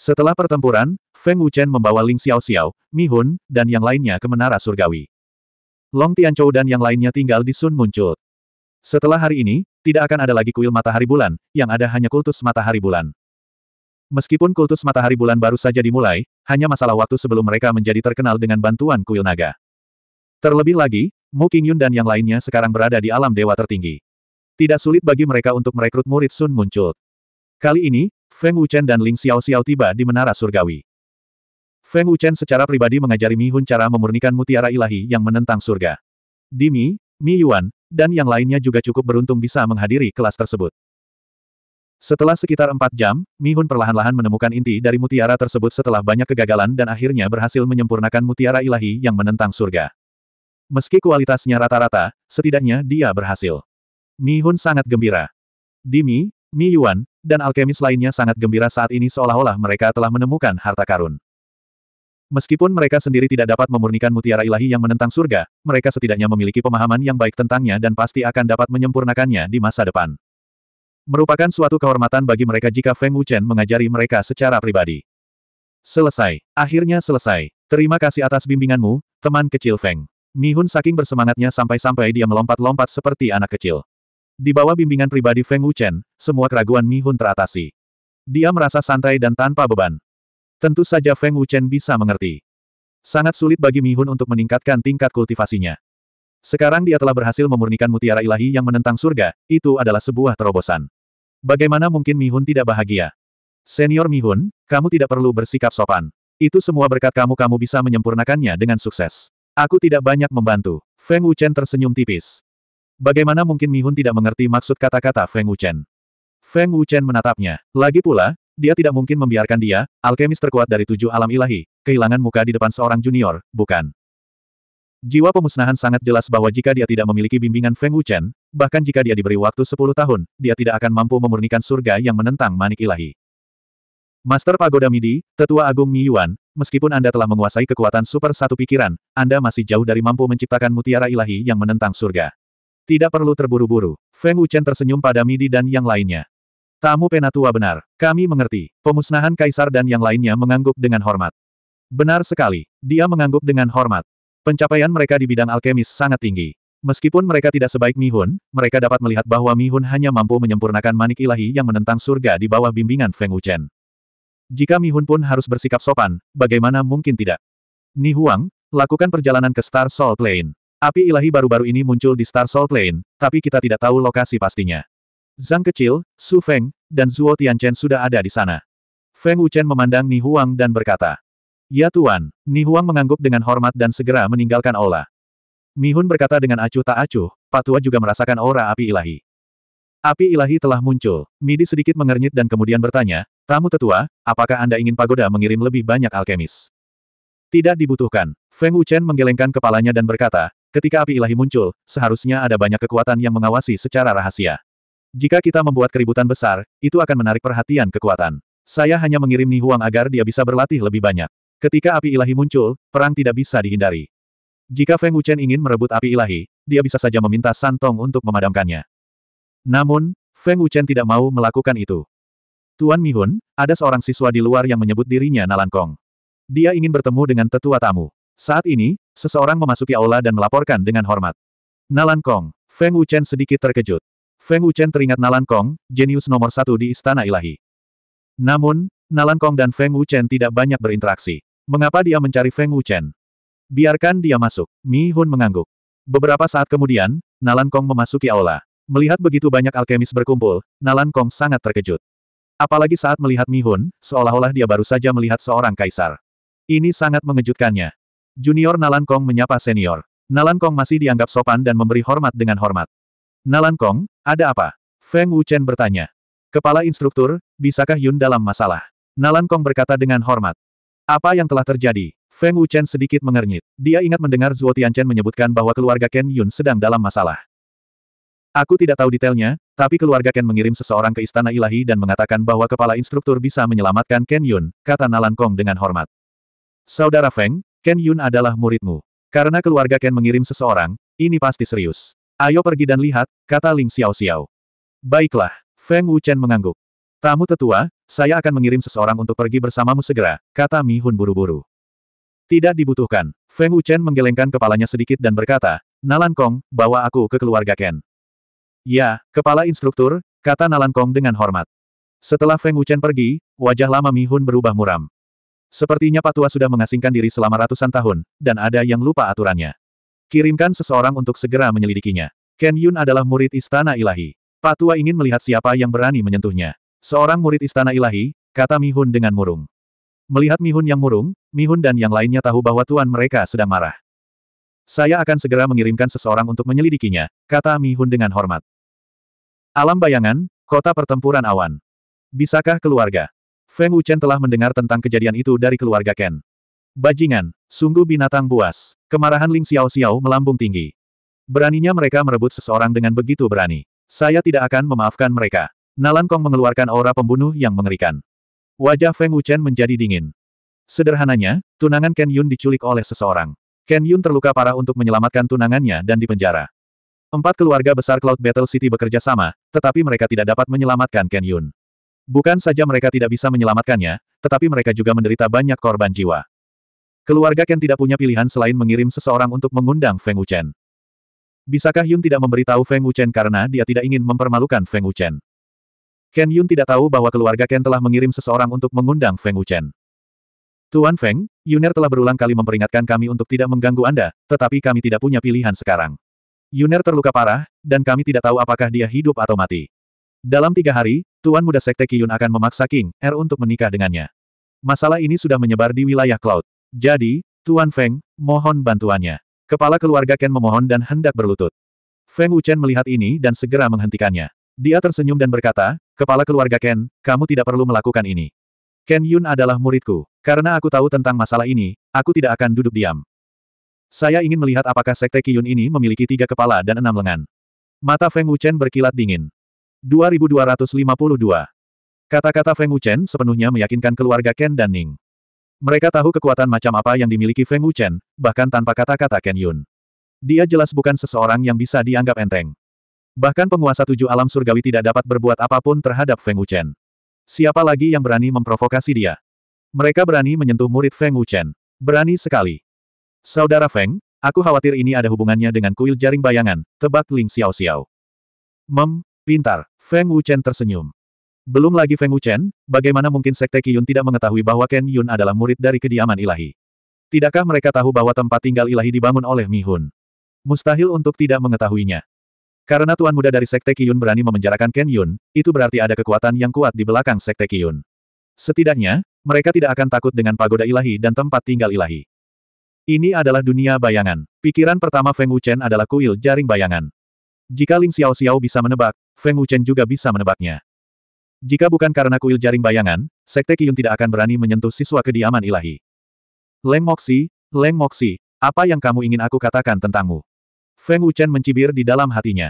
Setelah pertempuran, Feng Wuchen membawa Ling Xiao Xiao, Mi Hun, dan yang lainnya ke Menara Surgawi. Long Tianchou dan yang lainnya tinggal di Sun Muncul. Setelah hari ini, tidak akan ada lagi kuil matahari bulan, yang ada hanya kultus matahari bulan. Meskipun kultus matahari bulan baru saja dimulai, hanya masalah waktu sebelum mereka menjadi terkenal dengan bantuan kuil naga. Terlebih lagi, Mu Qingyun dan yang lainnya sekarang berada di alam dewa tertinggi. Tidak sulit bagi mereka untuk merekrut murid Sun Muncul. Kali ini, Feng Wuchen dan Ling Xiao Xiao tiba di Menara Surgawi. Feng Wuchen secara pribadi mengajari Mi Hun cara memurnikan mutiara ilahi yang menentang surga. Dimi, Mi Yuan, dan yang lainnya juga cukup beruntung bisa menghadiri kelas tersebut. Setelah sekitar empat jam, Mi Hun perlahan-lahan menemukan inti dari mutiara tersebut setelah banyak kegagalan dan akhirnya berhasil menyempurnakan mutiara ilahi yang menentang surga. Meski kualitasnya rata-rata, setidaknya dia berhasil. Mi Hun sangat gembira. Dimi, Mi Yuan, dan alkemis lainnya sangat gembira saat ini seolah-olah mereka telah menemukan harta karun. Meskipun mereka sendiri tidak dapat memurnikan mutiara ilahi yang menentang surga, mereka setidaknya memiliki pemahaman yang baik tentangnya dan pasti akan dapat menyempurnakannya di masa depan. Merupakan suatu kehormatan bagi mereka jika Feng Wuchen mengajari mereka secara pribadi. Selesai. Akhirnya selesai. Terima kasih atas bimbinganmu, teman kecil Feng. Mihun saking bersemangatnya sampai-sampai dia melompat-lompat seperti anak kecil. Di bawah bimbingan pribadi Feng Wuchen, semua keraguan Mi Hun teratasi. Dia merasa santai dan tanpa beban. Tentu saja Feng Wuchen bisa mengerti. Sangat sulit bagi Mi Hun untuk meningkatkan tingkat kultivasinya. Sekarang dia telah berhasil memurnikan mutiara ilahi yang menentang surga, itu adalah sebuah terobosan. Bagaimana mungkin Mi Hun tidak bahagia? Senior Mi Hun, kamu tidak perlu bersikap sopan. Itu semua berkat kamu kamu bisa menyempurnakannya dengan sukses. Aku tidak banyak membantu. Feng Wuchen tersenyum tipis. Bagaimana mungkin Mihun tidak mengerti maksud kata-kata Feng Wuchen? Feng Wuchen menatapnya. Lagi pula, dia tidak mungkin membiarkan dia, alkemis terkuat dari tujuh alam ilahi, kehilangan muka di depan seorang junior, bukan? Jiwa pemusnahan sangat jelas bahwa jika dia tidak memiliki bimbingan Feng Wuchen, bahkan jika dia diberi waktu 10 tahun, dia tidak akan mampu memurnikan surga yang menentang manik ilahi. Master Pagoda Midi, Tetua Agung Mi Yuan, meskipun Anda telah menguasai kekuatan super satu pikiran, Anda masih jauh dari mampu menciptakan mutiara ilahi yang menentang surga. Tidak perlu terburu-buru. Feng Wuchen tersenyum pada Midi dan yang lainnya. Tamu penatua benar. Kami mengerti. Pemusnahan kaisar dan yang lainnya mengangguk dengan hormat. Benar sekali. Dia mengangguk dengan hormat. Pencapaian mereka di bidang alkemis sangat tinggi. Meskipun mereka tidak sebaik Mi Mihun, mereka dapat melihat bahwa Mi Mihun hanya mampu menyempurnakan manik ilahi yang menentang surga di bawah bimbingan Feng Wuchen. Jika Mi Mihun pun harus bersikap sopan, bagaimana mungkin tidak? Ni Huang, lakukan perjalanan ke Star Soul Plain. Api ilahi baru-baru ini muncul di Star Soul Plain, tapi kita tidak tahu lokasi pastinya. Zhang Kecil, Su Feng, dan Zuo Tianchen sudah ada di sana. Feng Wuchen memandang Ni Huang dan berkata, Ya Tuan, Ni Huang mengangguk dengan hormat dan segera meninggalkan Mi Hun berkata dengan acuh tak acuh, Patua juga merasakan aura api ilahi. Api ilahi telah muncul, Midi sedikit mengernyit dan kemudian bertanya, Tamu tetua, apakah Anda ingin pagoda mengirim lebih banyak alkemis? Tidak dibutuhkan. Feng Wuchen menggelengkan kepalanya dan berkata, Ketika api ilahi muncul, seharusnya ada banyak kekuatan yang mengawasi secara rahasia. Jika kita membuat keributan besar, itu akan menarik perhatian kekuatan. Saya hanya mengirim Nihuang agar dia bisa berlatih lebih banyak. Ketika api ilahi muncul, perang tidak bisa dihindari. Jika Feng Wuchen ingin merebut api ilahi, dia bisa saja meminta Santong untuk memadamkannya. Namun, Feng Wuchen tidak mau melakukan itu. Tuan Mihun, ada seorang siswa di luar yang menyebut dirinya Nalan Kong. Dia ingin bertemu dengan tetua tamu. Saat ini, seseorang memasuki aula dan melaporkan dengan hormat. Nalan Kong, Feng Wuchen sedikit terkejut. Feng Wuchen teringat Nalan Kong, jenius nomor satu di Istana Ilahi. Namun, Nalan Kong dan Feng Wuchen tidak banyak berinteraksi. Mengapa dia mencari Feng Wuchen? Biarkan dia masuk, Mi Hun mengangguk. Beberapa saat kemudian, Nalan Kong memasuki aula. Melihat begitu banyak alkemis berkumpul, Nalan Kong sangat terkejut. Apalagi saat melihat Mi Hun, seolah-olah dia baru saja melihat seorang kaisar. Ini sangat mengejutkannya. Junior Nalan Kong menyapa senior. Nalan Kong masih dianggap sopan dan memberi hormat dengan hormat. Nalan Kong, ada apa? Feng Wuchen bertanya. Kepala instruktur, bisakah Yun dalam masalah? Nalan Kong berkata dengan hormat. Apa yang telah terjadi? Feng Wuchen sedikit mengernyit. Dia ingat mendengar Zuo Tianchen menyebutkan bahwa keluarga Ken Yun sedang dalam masalah. Aku tidak tahu detailnya, tapi keluarga Ken mengirim seseorang ke Istana Ilahi dan mengatakan bahwa kepala instruktur bisa menyelamatkan Ken Yun, kata Nalan Kong dengan hormat. Saudara Feng, Ken Yun adalah muridmu. Karena keluarga Ken mengirim seseorang, ini pasti serius. Ayo pergi dan lihat, kata Ling Xiao Xiao. Baiklah, Feng Wuchen mengangguk. Tamu tetua, saya akan mengirim seseorang untuk pergi bersamamu segera, kata Mi Hun buru-buru. Tidak dibutuhkan. Feng Wuchen menggelengkan kepalanya sedikit dan berkata, Nalan Kong, bawa aku ke keluarga Ken. Ya, kepala instruktur, kata Nalan Kong dengan hormat. Setelah Feng Wuchen pergi, wajah lama Mi Hun berubah muram. Sepertinya Patua sudah mengasingkan diri selama ratusan tahun, dan ada yang lupa aturannya. Kirimkan seseorang untuk segera menyelidikinya. Ken Yun adalah murid istana ilahi. Patua ingin melihat siapa yang berani menyentuhnya. Seorang murid istana ilahi, kata Mihun dengan murung. Melihat Mihun yang murung, Mihun dan yang lainnya tahu bahwa tuan mereka sedang marah. Saya akan segera mengirimkan seseorang untuk menyelidikinya, kata Mihun dengan hormat. Alam bayangan, kota pertempuran awan. Bisakah keluarga? Feng Wuchen telah mendengar tentang kejadian itu dari keluarga Ken. Bajingan, sungguh binatang buas. Kemarahan Ling Xiao Xiao melambung tinggi. Beraninya mereka merebut seseorang dengan begitu berani. Saya tidak akan memaafkan mereka. Nalan Kong mengeluarkan aura pembunuh yang mengerikan. Wajah Feng Wuchen menjadi dingin. Sederhananya, tunangan Ken Yun diculik oleh seseorang. Ken Yun terluka parah untuk menyelamatkan tunangannya dan dipenjara. Empat keluarga besar Cloud Battle City bekerja sama, tetapi mereka tidak dapat menyelamatkan Ken Yun. Bukan saja mereka tidak bisa menyelamatkannya, tetapi mereka juga menderita banyak korban jiwa. Keluarga Ken tidak punya pilihan selain mengirim seseorang untuk mengundang Feng Wuchen. Bisakah Yun tidak memberitahu Feng Wuchen karena dia tidak ingin mempermalukan Feng Wuchen? Ken Yun tidak tahu bahwa keluarga Ken telah mengirim seseorang untuk mengundang Feng Wuchen. Tuan Feng, Yuner telah berulang kali memperingatkan kami untuk tidak mengganggu Anda, tetapi kami tidak punya pilihan sekarang. Yuner terluka parah, dan kami tidak tahu apakah dia hidup atau mati. Dalam tiga hari, Tuan muda Sekte Kiyun akan memaksa King Er untuk menikah dengannya. Masalah ini sudah menyebar di wilayah Cloud. Jadi, Tuan Feng, mohon bantuannya. Kepala keluarga Ken memohon dan hendak berlutut. Feng Wuchen melihat ini dan segera menghentikannya. Dia tersenyum dan berkata, Kepala keluarga Ken, kamu tidak perlu melakukan ini. Ken Yun adalah muridku. Karena aku tahu tentang masalah ini, aku tidak akan duduk diam. Saya ingin melihat apakah Sekte Kiyun ini memiliki tiga kepala dan enam lengan. Mata Feng Wuchen berkilat dingin. 2252. Kata-kata Feng Wuchen sepenuhnya meyakinkan keluarga Ken dan Ning. Mereka tahu kekuatan macam apa yang dimiliki Feng Wuchen, bahkan tanpa kata-kata Ken Yun. Dia jelas bukan seseorang yang bisa dianggap enteng. Bahkan penguasa tujuh alam surgawi tidak dapat berbuat apapun terhadap Feng Wuchen. Siapa lagi yang berani memprovokasi dia? Mereka berani menyentuh murid Feng Wuchen. Berani sekali. Saudara Feng, aku khawatir ini ada hubungannya dengan kuil jaring bayangan, tebak Ling Xiao Xiao. Mem, Pintar, Feng Wuchen tersenyum. Belum lagi Feng Wuchen, bagaimana mungkin Sekte Qiyun tidak mengetahui bahwa Ken Yun adalah murid dari kediaman ilahi? Tidakkah mereka tahu bahwa tempat tinggal ilahi dibangun oleh Mi Hun? Mustahil untuk tidak mengetahuinya. Karena tuan muda dari Sekte Qiyun berani memenjarakan Ken Yun, itu berarti ada kekuatan yang kuat di belakang Sekte Qiyun. Setidaknya, mereka tidak akan takut dengan pagoda ilahi dan tempat tinggal ilahi. Ini adalah dunia bayangan. Pikiran pertama Feng Wuchen adalah kuil jaring bayangan. Jika Ling Xiao Xiao bisa menebak, Feng Wuchen juga bisa menebaknya. Jika bukan karena kuil jaring bayangan, Sekte Kiyun tidak akan berani menyentuh siswa kediaman ilahi. Leng Moxi, Leng Moxi, apa yang kamu ingin aku katakan tentangmu? Feng Wuchen mencibir di dalam hatinya.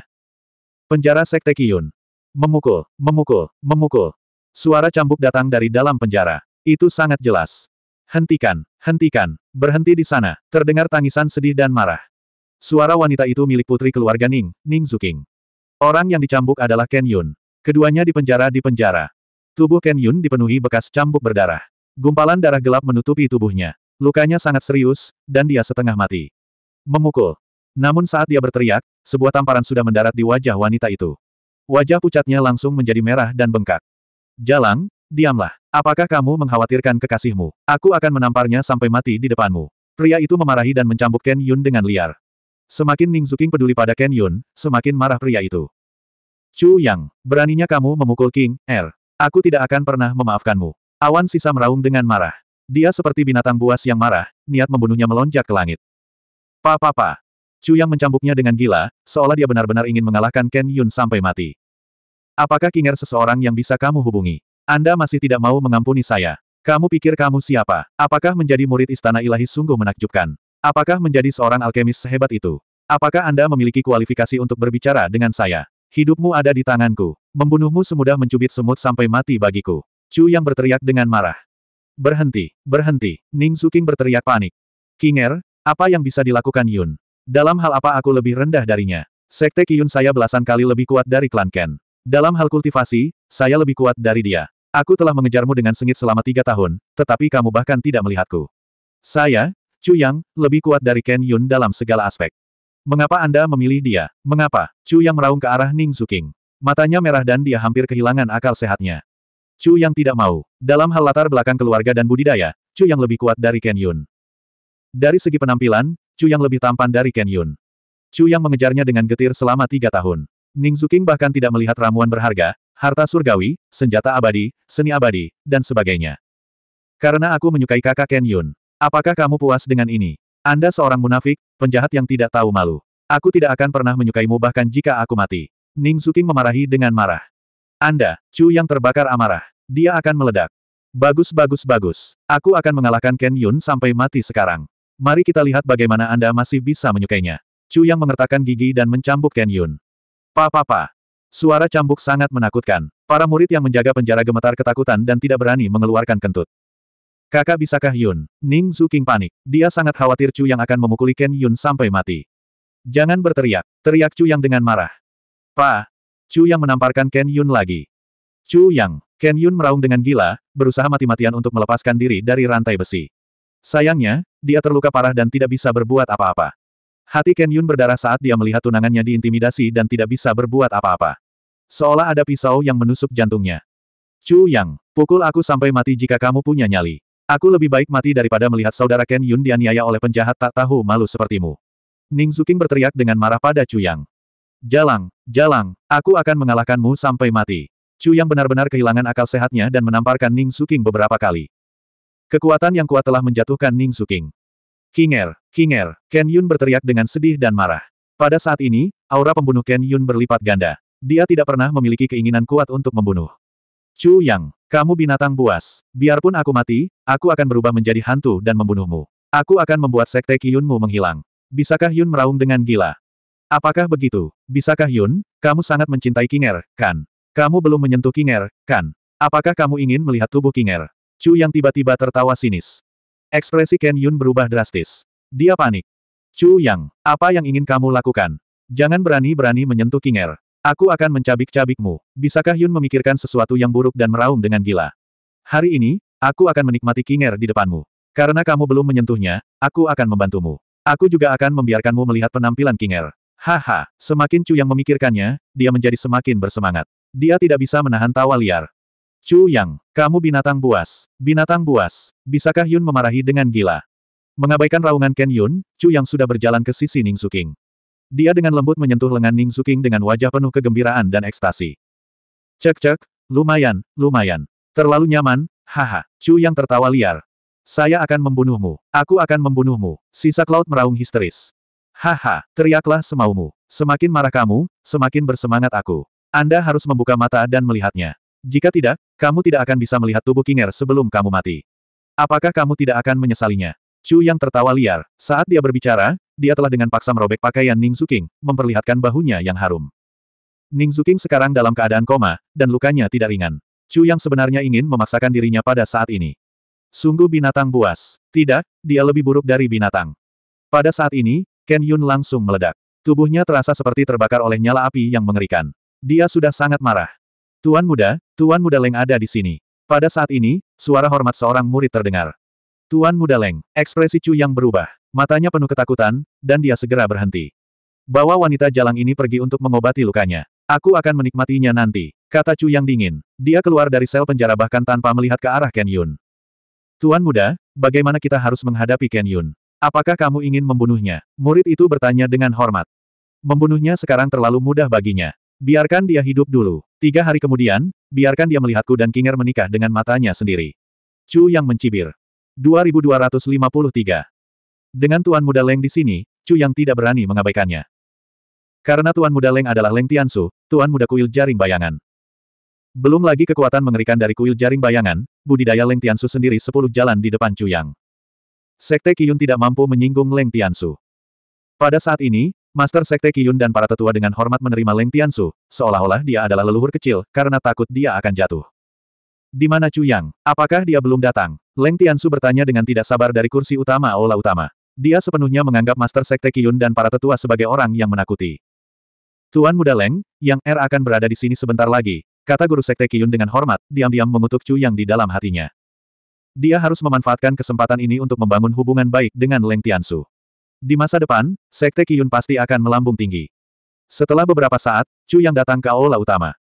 Penjara Sekte Kiyun. Memukul, memukul, memukul. Suara cambuk datang dari dalam penjara. Itu sangat jelas. Hentikan, hentikan, berhenti di sana. Terdengar tangisan sedih dan marah. Suara wanita itu milik putri keluarga Ning, Ning Zuking. Orang yang dicambuk adalah Ken Yun. Keduanya dipenjara di penjara. Tubuh Ken Yun dipenuhi bekas cambuk berdarah. Gumpalan darah gelap menutupi tubuhnya. Lukanya sangat serius, dan dia setengah mati. Memukul. Namun saat dia berteriak, sebuah tamparan sudah mendarat di wajah wanita itu. Wajah pucatnya langsung menjadi merah dan bengkak. Jalang, diamlah. Apakah kamu mengkhawatirkan kekasihmu? Aku akan menamparnya sampai mati di depanmu. Pria itu memarahi dan mencambuk Ken Yun dengan liar. Semakin Ning Zuking peduli pada Ken Yun, semakin marah pria itu. Chu Yang, beraninya kamu memukul King, Er? Aku tidak akan pernah memaafkanmu. Awan sisa meraung dengan marah. Dia seperti binatang buas yang marah, niat membunuhnya melonjak ke langit. Pa pa pa. Chu Yang mencambuknya dengan gila, seolah dia benar-benar ingin mengalahkan Ken Yun sampai mati. Apakah King Er seseorang yang bisa kamu hubungi? Anda masih tidak mau mengampuni saya. Kamu pikir kamu siapa? Apakah menjadi murid istana ilahi sungguh menakjubkan? Apakah menjadi seorang alkemis sehebat itu? Apakah Anda memiliki kualifikasi untuk berbicara dengan saya? Hidupmu ada di tanganku. Membunuhmu semudah mencubit semut sampai mati bagiku. Chu yang berteriak dengan marah. Berhenti, berhenti, Ning Suking berteriak panik. Kinger, apa yang bisa dilakukan Yun? Dalam hal apa aku lebih rendah darinya? Sekte Kiyun saya belasan kali lebih kuat dari klan Ken. Dalam hal kultivasi, saya lebih kuat dari dia. Aku telah mengejarmu dengan sengit selama tiga tahun, tetapi kamu bahkan tidak melihatku. Saya, Chu Yang, lebih kuat dari Ken Yun dalam segala aspek. Mengapa Anda memilih dia? Mengapa? Chu Yang meraung ke arah Ning Suking. Matanya merah dan dia hampir kehilangan akal sehatnya. Chu Yang tidak mau. Dalam hal latar belakang keluarga dan budidaya, Chu Yang lebih kuat dari Ken Yun. Dari segi penampilan, Chu Yang lebih tampan dari Ken Yun. Chu Yang mengejarnya dengan getir selama tiga tahun. Ning Zuking bahkan tidak melihat ramuan berharga, harta surgawi, senjata abadi, seni abadi, dan sebagainya. Karena aku menyukai kakak Ken Yun. Apakah kamu puas dengan ini? Anda seorang munafik, penjahat yang tidak tahu malu. Aku tidak akan pernah menyukaimu bahkan jika aku mati. Ning Suking memarahi dengan marah. Anda, Chu yang terbakar amarah. Dia akan meledak. Bagus bagus bagus. Aku akan mengalahkan Ken Yun sampai mati sekarang. Mari kita lihat bagaimana Anda masih bisa menyukainya. Chu yang mengertakkan gigi dan mencambuk Ken Yun. Pa pa pa. Suara cambuk sangat menakutkan. Para murid yang menjaga penjara gemetar ketakutan dan tidak berani mengeluarkan kentut. Kakak bisakah Yun? Ning Zuking panik. Dia sangat khawatir Chu yang akan memukuli Ken Yun sampai mati. Jangan berteriak. Teriak Chu yang dengan marah. Pa! Chu yang menamparkan Ken Yun lagi. Chu yang. Ken Yun meraung dengan gila, berusaha mati-matian untuk melepaskan diri dari rantai besi. Sayangnya, dia terluka parah dan tidak bisa berbuat apa-apa. Hati Ken Yun berdarah saat dia melihat tunangannya diintimidasi dan tidak bisa berbuat apa-apa. Seolah ada pisau yang menusuk jantungnya. Chu Yang, pukul aku sampai mati jika kamu punya nyali. Aku lebih baik mati daripada melihat saudara Ken Yun dianiaya oleh penjahat tak tahu malu sepertimu. Ning Zuking berteriak dengan marah pada Chu Yang. Jalang, jalang, aku akan mengalahkanmu sampai mati. Chu Yang benar-benar kehilangan akal sehatnya dan menamparkan Ning Zuking beberapa kali. Kekuatan yang kuat telah menjatuhkan Ning Zuking. Kinger, Kinger, Ken Yun berteriak dengan sedih dan marah. Pada saat ini, aura pembunuh Ken Yun berlipat ganda. Dia tidak pernah memiliki keinginan kuat untuk membunuh. Chu Yang, kamu binatang buas. Biarpun aku mati, aku akan berubah menjadi hantu dan membunuhmu. Aku akan membuat sekte Kyunmu menghilang. Bisakah Yun meraung dengan gila? Apakah begitu? Bisakah Yun, kamu sangat mencintai Kinger, kan? Kamu belum menyentuh Kinger, kan? Apakah kamu ingin melihat tubuh Kinger? Chu yang tiba-tiba tertawa sinis. Ekspresi Ken Yun berubah drastis. Dia panik. Chu Yang, apa yang ingin kamu lakukan? Jangan berani-berani menyentuh Kinger. Aku akan mencabik-cabikmu. Bisakah Yun memikirkan sesuatu yang buruk dan meraung dengan gila? Hari ini, aku akan menikmati Kinger di depanmu. Karena kamu belum menyentuhnya, aku akan membantumu. Aku juga akan membiarkanmu melihat penampilan Kinger. Haha, semakin Chu yang memikirkannya, dia menjadi semakin bersemangat. Dia tidak bisa menahan tawa liar. Chu Yang, kamu binatang buas. Binatang buas, bisakah Yun memarahi dengan gila? Mengabaikan raungan Ken Yun, Chu Yang sudah berjalan ke sisi Ning Suking. Dia dengan lembut menyentuh lengan Ning Suking dengan wajah penuh kegembiraan dan ekstasi. Cek-cek, lumayan, lumayan. Terlalu nyaman, haha. Chu yang tertawa liar. Saya akan membunuhmu. Aku akan membunuhmu. Sisa Cloud meraung histeris. Haha, teriaklah semaumu. Semakin marah kamu, semakin bersemangat aku. Anda harus membuka mata dan melihatnya. Jika tidak, kamu tidak akan bisa melihat tubuh Kinger sebelum kamu mati. Apakah kamu tidak akan menyesalinya? Chu yang tertawa liar. Saat dia berbicara, dia telah dengan paksa merobek pakaian Ning Zuking, memperlihatkan bahunya yang harum. Ning Zuking sekarang dalam keadaan koma, dan lukanya tidak ringan. Chu yang sebenarnya ingin memaksakan dirinya pada saat ini. Sungguh binatang buas. Tidak, dia lebih buruk dari binatang. Pada saat ini, Ken Yun langsung meledak. Tubuhnya terasa seperti terbakar oleh nyala api yang mengerikan. Dia sudah sangat marah. Tuan muda, Tuan muda Leng ada di sini. Pada saat ini, suara hormat seorang murid terdengar. Tuan muda Leng, ekspresi Chu yang berubah. Matanya penuh ketakutan, dan dia segera berhenti. Bawa wanita jalang ini pergi untuk mengobati lukanya. Aku akan menikmatinya nanti, kata Chu yang dingin. Dia keluar dari sel penjara bahkan tanpa melihat ke arah Ken Yun. Tuan muda, bagaimana kita harus menghadapi Ken Yun? Apakah kamu ingin membunuhnya? Murid itu bertanya dengan hormat. Membunuhnya sekarang terlalu mudah baginya. Biarkan dia hidup dulu. Tiga hari kemudian, biarkan dia melihatku dan Kinger menikah dengan matanya sendiri. Chu yang mencibir. 2253. Dengan Tuan Muda Leng di sini, Chu Yang tidak berani mengabaikannya. Karena Tuan Muda Leng adalah Leng Tiansu, Tuan Muda Kuil Jaring Bayangan. Belum lagi kekuatan mengerikan dari kuil jaring bayangan, budidaya Leng Tiansu sendiri sepuluh jalan di depan Chu yang. Sekte Kiyun tidak mampu menyinggung Leng Tiansu. Pada saat ini, Master Sekte Kiyun dan para tetua dengan hormat menerima Leng Tiansu, seolah-olah dia adalah leluhur kecil, karena takut dia akan jatuh. Di mana Chu yang? Apakah dia belum datang? Leng Tiansu bertanya dengan tidak sabar dari kursi utama aula utama. Dia sepenuhnya menganggap Master Sekte Kiyun dan para tetua sebagai orang yang menakuti. Tuan Muda Leng, yang Er akan berada di sini sebentar lagi, kata Guru Sekte Kiyun dengan hormat, diam-diam mengutuk Chu yang di dalam hatinya. Dia harus memanfaatkan kesempatan ini untuk membangun hubungan baik dengan Leng Tiansu. Di masa depan, Sekte Kiyun pasti akan melambung tinggi. Setelah beberapa saat, Chu Yang datang ke aula utama.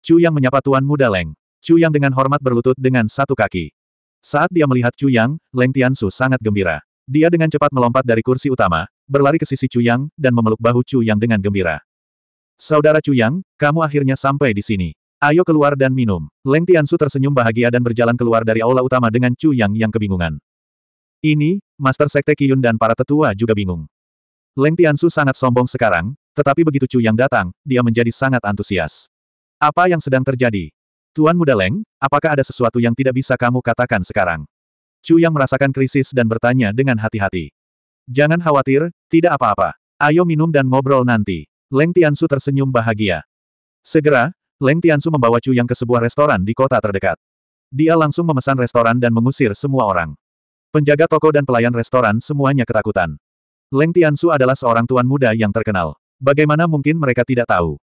Chu Yang menyapa Tuan Muda Leng. Chu Yang dengan hormat berlutut dengan satu kaki. Saat dia melihat Chu Yang, Leng Tiansu sangat gembira. Dia dengan cepat melompat dari kursi utama, berlari ke sisi Chu dan memeluk bahu Chu dengan gembira. Saudara Chu kamu akhirnya sampai di sini. Ayo keluar dan minum. Leng Tiansu tersenyum bahagia dan berjalan keluar dari aula utama dengan Chu Yang kebingungan. Ini, Master Sekte Kiyun dan para tetua juga bingung. Leng Tiansu sangat sombong sekarang, tetapi begitu Chu datang, dia menjadi sangat antusias. Apa yang sedang terjadi? Tuan Muda Leng, apakah ada sesuatu yang tidak bisa kamu katakan sekarang? Chu Yang merasakan krisis dan bertanya dengan hati-hati. Jangan khawatir, tidak apa-apa. Ayo minum dan ngobrol nanti. Leng Tiansu tersenyum bahagia. Segera, Leng Tiansu membawa Chu Yang ke sebuah restoran di kota terdekat. Dia langsung memesan restoran dan mengusir semua orang. Penjaga toko dan pelayan restoran semuanya ketakutan. Leng Tiansu adalah seorang tuan muda yang terkenal. Bagaimana mungkin mereka tidak tahu?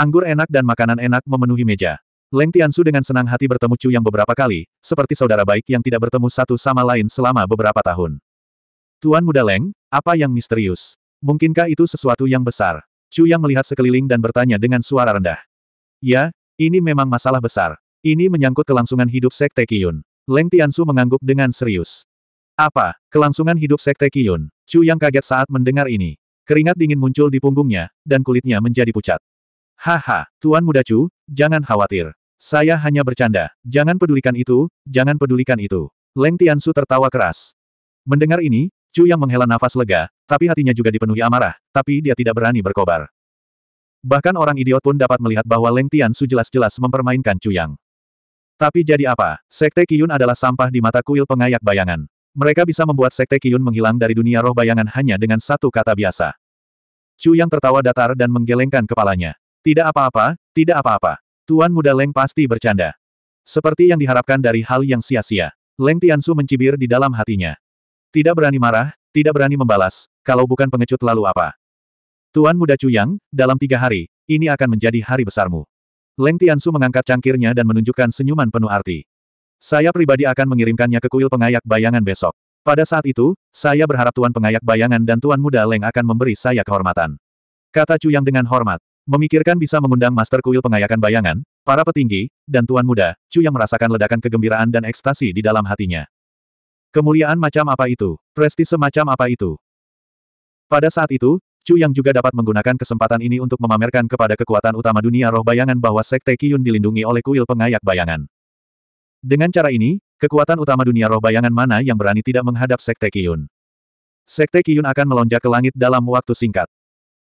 Anggur enak dan makanan enak memenuhi meja. Leng Tiansu dengan senang hati bertemu Chu yang beberapa kali, seperti saudara baik yang tidak bertemu satu sama lain selama beberapa tahun. Tuan Muda Leng, apa yang misterius? Mungkinkah itu sesuatu yang besar? Chu yang melihat sekeliling dan bertanya dengan suara rendah. Ya, ini memang masalah besar. Ini menyangkut kelangsungan hidup Sekte Kiyun. Leng Tiansu mengangguk dengan serius. Apa, kelangsungan hidup Sekte Kiyun? Chu yang kaget saat mendengar ini. Keringat dingin muncul di punggungnya, dan kulitnya menjadi pucat. Haha, Tuan Muda Chu, jangan khawatir. Saya hanya bercanda. Jangan pedulikan itu, jangan pedulikan itu. Leng Tiansu tertawa keras. Mendengar ini, Chu yang menghela nafas lega, tapi hatinya juga dipenuhi amarah, tapi dia tidak berani berkobar. Bahkan orang idiot pun dapat melihat bahwa Leng Tiansu jelas-jelas mempermainkan Chu Yang. Tapi jadi apa? Sekte Kiyun adalah sampah di mata kuil pengayak bayangan. Mereka bisa membuat Sekte Kiyun menghilang dari dunia roh bayangan hanya dengan satu kata biasa. Chu Yang tertawa datar dan menggelengkan kepalanya. Tidak apa-apa, tidak apa-apa. Tuan muda Leng pasti bercanda. Seperti yang diharapkan dari hal yang sia-sia. Leng Tiansu mencibir di dalam hatinya. Tidak berani marah, tidak berani membalas, kalau bukan pengecut lalu apa. Tuan muda Cuyang, dalam tiga hari, ini akan menjadi hari besarmu. Leng Tiansu mengangkat cangkirnya dan menunjukkan senyuman penuh arti. Saya pribadi akan mengirimkannya ke kuil pengayak bayangan besok. Pada saat itu, saya berharap Tuan Pengayak Bayangan dan Tuan Muda Leng akan memberi saya kehormatan. Kata Cuyang dengan hormat. Memikirkan bisa mengundang Master Kuil pengayakan bayangan, para petinggi, dan tuan muda, Chu yang merasakan ledakan kegembiraan dan ekstasi di dalam hatinya. Kemuliaan macam apa itu? Prestis semacam apa itu? Pada saat itu, Chu yang juga dapat menggunakan kesempatan ini untuk memamerkan kepada kekuatan utama dunia roh bayangan bahwa Sekte Kiyun dilindungi oleh kuil pengayak bayangan. Dengan cara ini, kekuatan utama dunia roh bayangan mana yang berani tidak menghadap Sekte Kiyun. Sekte Kiyun akan melonjak ke langit dalam waktu singkat.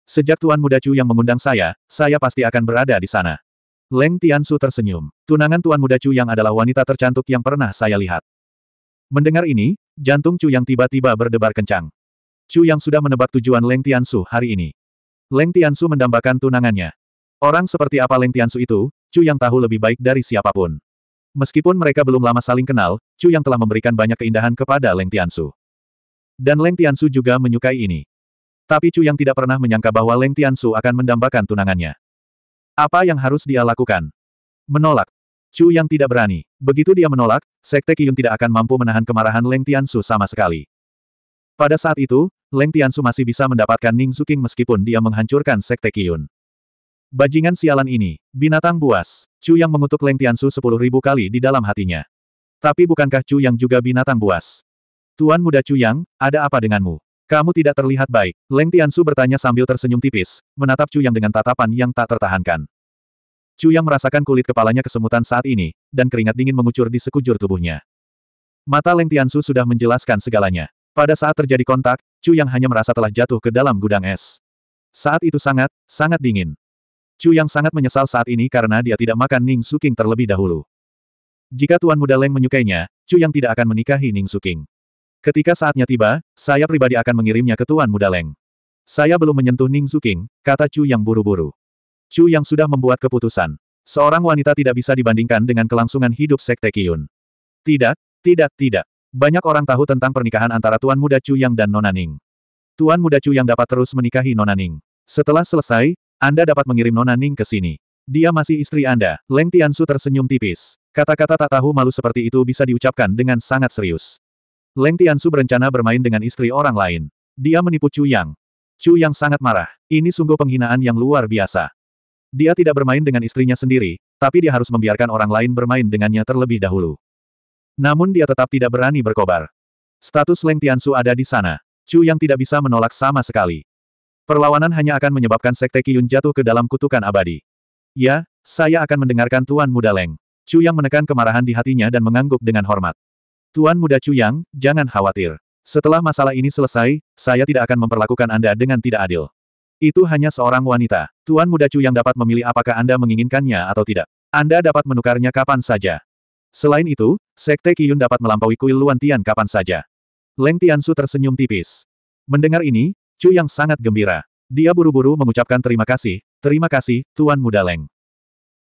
Sejak Tuan Muda Chu yang mengundang saya, saya pasti akan berada di sana. Leng Tiansu tersenyum. Tunangan Tuan Muda Chu yang adalah wanita tercantik yang pernah saya lihat. Mendengar ini, jantung Chu yang tiba-tiba berdebar kencang. Chu yang sudah menebak tujuan Leng Tiansu hari ini. Leng Tiansu mendambakan tunangannya. Orang seperti apa Leng Tiansu itu, Chu yang tahu lebih baik dari siapapun. Meskipun mereka belum lama saling kenal, Chu yang telah memberikan banyak keindahan kepada Leng Tiansu. Dan Leng Tiansu juga menyukai ini. Tapi Chu yang tidak pernah menyangka bahwa Leng Tianshu akan mendambakan tunangannya. Apa yang harus dia lakukan? Menolak. Chu yang tidak berani. Begitu dia menolak, Sekte Qiyun tidak akan mampu menahan kemarahan Leng Tianshu sama sekali. Pada saat itu, Leng Tianshu masih bisa mendapatkan Ning Zuking meskipun dia menghancurkan Sekte Qiyun. Bajingan sialan ini, binatang buas. Chu yang mengutuk Leng Tianshu sepuluh ribu kali di dalam hatinya. Tapi bukankah Chu yang juga binatang buas? Tuan muda Chu yang, ada apa denganmu? Kamu tidak terlihat baik, Leng Tiansu bertanya sambil tersenyum tipis, menatap Chu Yang dengan tatapan yang tak tertahankan. Chu Yang merasakan kulit kepalanya kesemutan saat ini, dan keringat dingin mengucur di sekujur tubuhnya. Mata Leng Tiansu sudah menjelaskan segalanya. Pada saat terjadi kontak, Chu Yang hanya merasa telah jatuh ke dalam gudang es. Saat itu sangat, sangat dingin. Chu Yang sangat menyesal saat ini karena dia tidak makan Ning Suking terlebih dahulu. Jika Tuan Muda Leng menyukainya, Chu Yang tidak akan menikahi Ning Suking. Ketika saatnya tiba, saya pribadi akan mengirimnya ke Tuan Muda Leng. Saya belum menyentuh Ning Zuking, kata Chu yang buru-buru. Chu yang sudah membuat keputusan. Seorang wanita tidak bisa dibandingkan dengan kelangsungan hidup Sekte Kiyun. Tidak, tidak, tidak. Banyak orang tahu tentang pernikahan antara Tuan Muda Chu Yang dan Nona Ning. Tuan Muda Chu Yang dapat terus menikahi Nona Ning. Setelah selesai, Anda dapat mengirim Nona Ning ke sini. Dia masih istri Anda. Leng Tian Su tersenyum tipis. Kata-kata tak tahu malu seperti itu bisa diucapkan dengan sangat serius. Leng Tiansu berencana bermain dengan istri orang lain. Dia menipu Chu Yang. Chu Yang sangat marah. Ini sungguh penghinaan yang luar biasa. Dia tidak bermain dengan istrinya sendiri, tapi dia harus membiarkan orang lain bermain dengannya terlebih dahulu. Namun dia tetap tidak berani berkobar. Status Leng Tiansu ada di sana. Chu Yang tidak bisa menolak sama sekali. Perlawanan hanya akan menyebabkan Sekte Kiyun jatuh ke dalam kutukan abadi. Ya, saya akan mendengarkan Tuan Muda Leng. Chu Yang menekan kemarahan di hatinya dan mengangguk dengan hormat. Tuan Muda Yang, jangan khawatir. Setelah masalah ini selesai, saya tidak akan memperlakukan Anda dengan tidak adil. Itu hanya seorang wanita. Tuan Muda Yang dapat memilih apakah Anda menginginkannya atau tidak. Anda dapat menukarnya kapan saja. Selain itu, Sekte Kiyun dapat melampaui kuil Luan Tian kapan saja. Leng Su tersenyum tipis. Mendengar ini, Chu Yang sangat gembira. Dia buru-buru mengucapkan terima kasih, terima kasih, Tuan Muda Leng.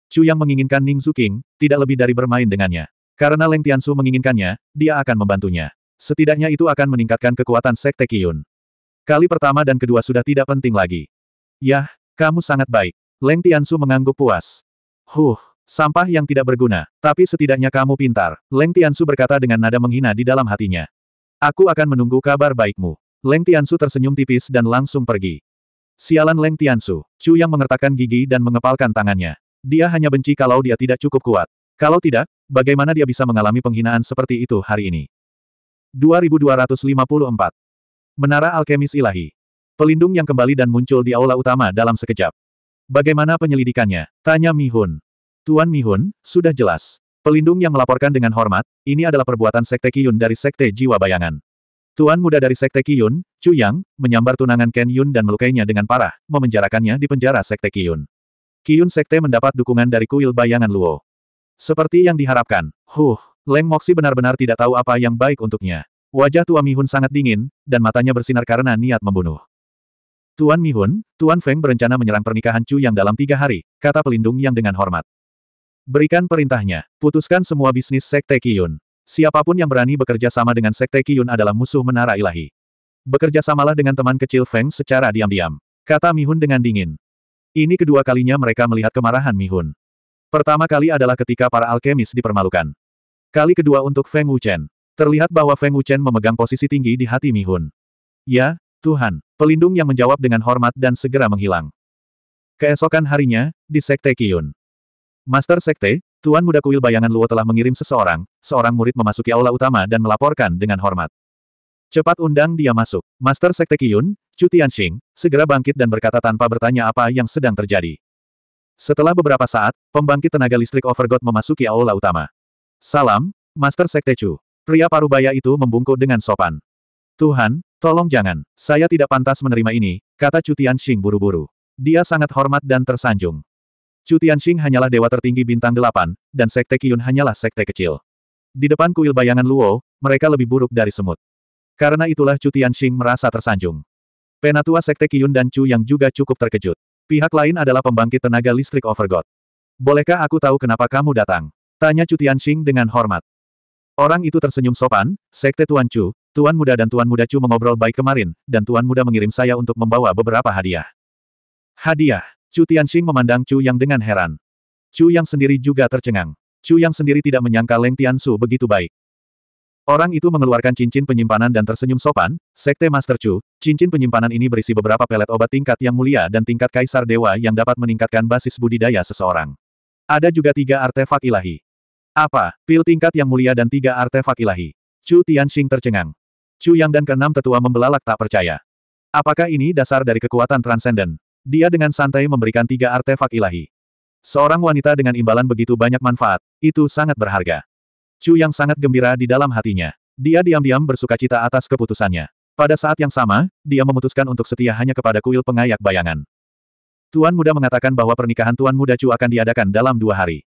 Chu Yang menginginkan Ning Zuking, tidak lebih dari bermain dengannya. Karena Leng Tiansu menginginkannya, dia akan membantunya. Setidaknya itu akan meningkatkan kekuatan Sekte Kiyun. Kali pertama dan kedua sudah tidak penting lagi. Yah, kamu sangat baik. Leng Tiansu mengangguk puas. Huh, sampah yang tidak berguna, tapi setidaknya kamu pintar. Leng Tiansu berkata dengan nada menghina di dalam hatinya. Aku akan menunggu kabar baikmu. Leng Tiansu tersenyum tipis dan langsung pergi. Sialan Leng Tiansu, Chu yang mengertakkan gigi dan mengepalkan tangannya. Dia hanya benci kalau dia tidak cukup kuat. Kalau tidak, bagaimana dia bisa mengalami penghinaan seperti itu hari ini? 2254. Menara Alkemis Ilahi. Pelindung yang kembali dan muncul di aula utama dalam sekejap. Bagaimana penyelidikannya? Tanya Mihun. Tuan Mihun, sudah jelas. Pelindung yang melaporkan dengan hormat, ini adalah perbuatan Sekte Kiyun dari Sekte Jiwa Bayangan. Tuan muda dari Sekte Kiyun, Chu Yang, menyambar tunangan Ken Yun dan melukainya dengan parah, memenjarakannya di penjara Sekte Kiyun. Kiyun Sekte mendapat dukungan dari kuil bayangan Luo. Seperti yang diharapkan, huh, Leng Moxi benar-benar tidak tahu apa yang baik untuknya. Wajah Tuan Mihun sangat dingin, dan matanya bersinar karena niat membunuh. Tuan Mihun, Tuan Feng berencana menyerang pernikahan Chu yang dalam tiga hari, kata pelindung yang dengan hormat. Berikan perintahnya, putuskan semua bisnis Sekte Kiyun. Siapapun yang berani bekerja sama dengan Sekte Kiyun adalah musuh menara ilahi. Bekerja samalah dengan teman kecil Feng secara diam-diam, kata Mihun dengan dingin. Ini kedua kalinya mereka melihat kemarahan Mihun. Pertama kali adalah ketika para alkemis dipermalukan. Kali kedua untuk Feng Wuchen. Terlihat bahwa Feng Wuchen memegang posisi tinggi di hati Mi Mihun. Ya, Tuhan, pelindung yang menjawab dengan hormat dan segera menghilang. Keesokan harinya, di Sekte Kiyun. Master Sekte, Tuan Muda Kuil Bayangan Luo telah mengirim seseorang, seorang murid memasuki aula utama dan melaporkan dengan hormat. Cepat undang dia masuk. Master Sekte Kiyun, Chu Tianxing, segera bangkit dan berkata tanpa bertanya apa yang sedang terjadi. Setelah beberapa saat, pembangkit tenaga listrik Overgod memasuki aula utama. Salam, Master Sekte Chu. Pria parubaya itu membungkuk dengan sopan. Tuhan, tolong jangan, saya tidak pantas menerima ini, kata Cutian Tianxing buru-buru. Dia sangat hormat dan tersanjung. Cutian Tianxing hanyalah dewa tertinggi bintang delapan, dan Sekte Qiyun hanyalah sekte kecil. Di depan kuil bayangan Luo, mereka lebih buruk dari semut. Karena itulah Cutian Tianxing merasa tersanjung. Penatua Sekte Qiyun dan Chu yang juga cukup terkejut. Pihak lain adalah pembangkit tenaga listrik Overgod. Bolehkah aku tahu kenapa kamu datang? Tanya Chu Tianxing dengan hormat. Orang itu tersenyum sopan, Sekte Tuan Chu, Tuan Muda dan Tuan Muda Chu mengobrol baik kemarin, dan Tuan Muda mengirim saya untuk membawa beberapa hadiah. Hadiah, Chu Tianxing memandang Chu Yang dengan heran. Chu Yang sendiri juga tercengang. Chu Yang sendiri tidak menyangka Leng Tianxu begitu baik. Orang itu mengeluarkan cincin penyimpanan dan tersenyum sopan, Sekte Master Chu, cincin penyimpanan ini berisi beberapa pelet obat tingkat yang mulia dan tingkat kaisar dewa yang dapat meningkatkan basis budidaya seseorang. Ada juga tiga artefak ilahi. Apa, pil tingkat yang mulia dan tiga artefak ilahi? Chu Tianxing tercengang. Chu Yang dan keenam tetua membelalak tak percaya. Apakah ini dasar dari kekuatan transenden? Dia dengan santai memberikan tiga artefak ilahi. Seorang wanita dengan imbalan begitu banyak manfaat, itu sangat berharga. Chu yang sangat gembira di dalam hatinya. Dia diam-diam bersuka cita atas keputusannya. Pada saat yang sama, dia memutuskan untuk setia hanya kepada kuil pengayak bayangan. Tuan Muda mengatakan bahwa pernikahan Tuan Muda Chu akan diadakan dalam dua hari.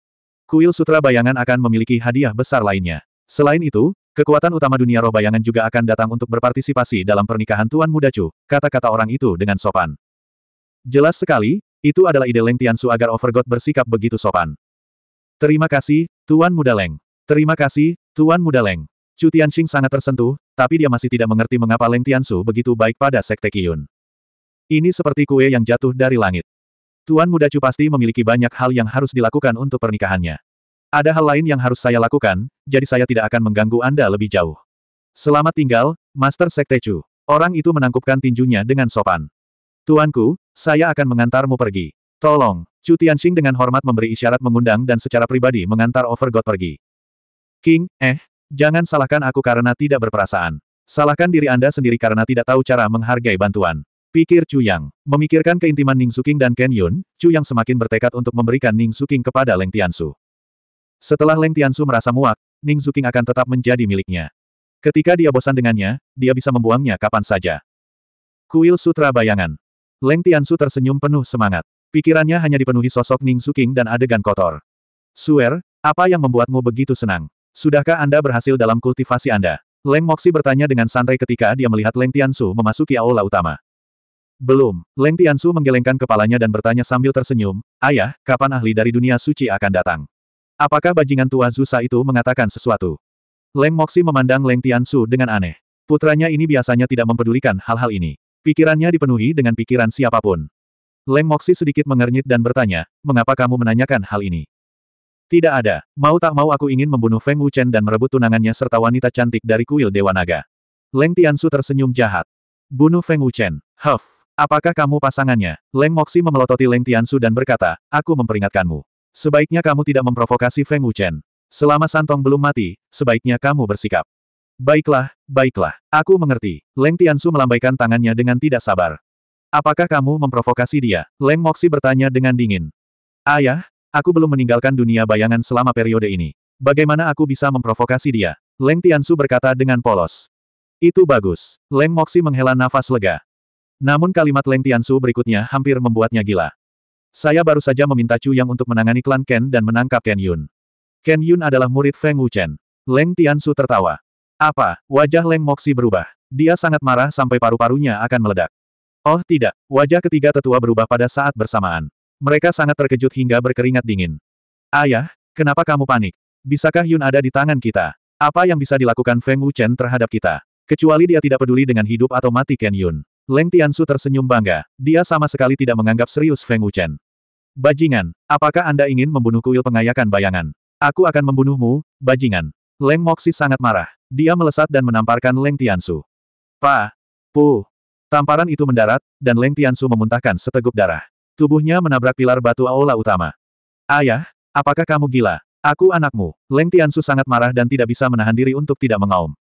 Kuil Sutra Bayangan akan memiliki hadiah besar lainnya. Selain itu, kekuatan utama dunia roh bayangan juga akan datang untuk berpartisipasi dalam pernikahan Tuan Muda Chu, kata-kata orang itu dengan sopan. Jelas sekali, itu adalah ide Leng Tian Su agar Overgod bersikap begitu sopan. Terima kasih, Tuan Muda Leng. Terima kasih, Tuan Muda Leng. Chu Tianxing sangat tersentuh, tapi dia masih tidak mengerti mengapa Leng Tiansu begitu baik pada Sekte Qiyun. Ini seperti kue yang jatuh dari langit. Tuan Muda Chu pasti memiliki banyak hal yang harus dilakukan untuk pernikahannya. Ada hal lain yang harus saya lakukan, jadi saya tidak akan mengganggu Anda lebih jauh. Selamat tinggal, Master Sekte Chu. Orang itu menangkupkan tinjunya dengan sopan. Tuanku, saya akan mengantarmu pergi. Tolong, Chu Tianxing dengan hormat memberi isyarat mengundang dan secara pribadi mengantar Overgod pergi. King, eh, jangan salahkan aku karena tidak berperasaan. Salahkan diri Anda sendiri karena tidak tahu cara menghargai bantuan. Pikir Chu Yang. Memikirkan keintiman Ning Suking dan Ken Yun, Chu Yang semakin bertekad untuk memberikan Ning Suking kepada Leng Tian Su. Setelah Leng Tian Su merasa muak, Ning Suking akan tetap menjadi miliknya. Ketika dia bosan dengannya, dia bisa membuangnya kapan saja. Kuil Sutra Bayangan. Leng Tian Su tersenyum penuh semangat. Pikirannya hanya dipenuhi sosok Ning Suking dan adegan kotor. Suer, apa yang membuatmu begitu senang? Sudahkah Anda berhasil dalam kultivasi Anda? Leng Moxi bertanya dengan santai ketika dia melihat Leng Tiansu memasuki aula utama. Belum, Leng Tiansu menggelengkan kepalanya dan bertanya sambil tersenyum, Ayah, kapan ahli dari dunia suci akan datang? Apakah bajingan tua Zusa itu mengatakan sesuatu? Leng Moxi memandang Leng Tiansu dengan aneh. Putranya ini biasanya tidak mempedulikan hal-hal ini. Pikirannya dipenuhi dengan pikiran siapapun. Leng Moxi sedikit mengernyit dan bertanya, mengapa kamu menanyakan hal ini? Tidak ada. Mau tak mau aku ingin membunuh Feng Wuchen dan merebut tunangannya serta wanita cantik dari kuil Dewa Naga. Leng Tiansu tersenyum jahat. Bunuh Feng Wuchen. Huff. Apakah kamu pasangannya? Leng Moxi memelototi Leng Tiansu dan berkata, aku memperingatkanmu. Sebaiknya kamu tidak memprovokasi Feng Wuchen. Selama Santong belum mati, sebaiknya kamu bersikap. Baiklah, baiklah. Aku mengerti. Leng Tiansu melambaikan tangannya dengan tidak sabar. Apakah kamu memprovokasi dia? Leng Moxi bertanya dengan dingin. Ayah, Aku belum meninggalkan dunia bayangan selama periode ini. Bagaimana aku bisa memprovokasi dia? Leng Tiansu berkata dengan polos. Itu bagus. Leng Moxi menghela nafas lega. Namun kalimat Leng Tiansu berikutnya hampir membuatnya gila. Saya baru saja meminta Chu Yang untuk menangani klan Ken dan menangkap Ken Yun. Ken Yun adalah murid Feng Wuchen. Leng Tiansu tertawa. Apa? Wajah Leng Moxi berubah. Dia sangat marah sampai paru-parunya akan meledak. Oh tidak, wajah ketiga tetua berubah pada saat bersamaan. Mereka sangat terkejut hingga berkeringat dingin. Ayah, kenapa kamu panik? Bisakah Yun ada di tangan kita? Apa yang bisa dilakukan Feng Wuchen terhadap kita? Kecuali dia tidak peduli dengan hidup atau mati Ken Yun. Leng Tiansu tersenyum bangga. Dia sama sekali tidak menganggap serius Feng Wuchen. Bajingan, apakah Anda ingin membunuh kuil pengayakan bayangan? Aku akan membunuhmu, bajingan. Leng Moxi sangat marah. Dia melesat dan menamparkan Leng Tiansu. Pa! Pu! Tamparan itu mendarat, dan Leng Tiansu memuntahkan seteguk darah. Tubuhnya menabrak pilar batu aula utama. Ayah, apakah kamu gila? Aku anakmu. Leng Tiansu sangat marah dan tidak bisa menahan diri untuk tidak mengaum.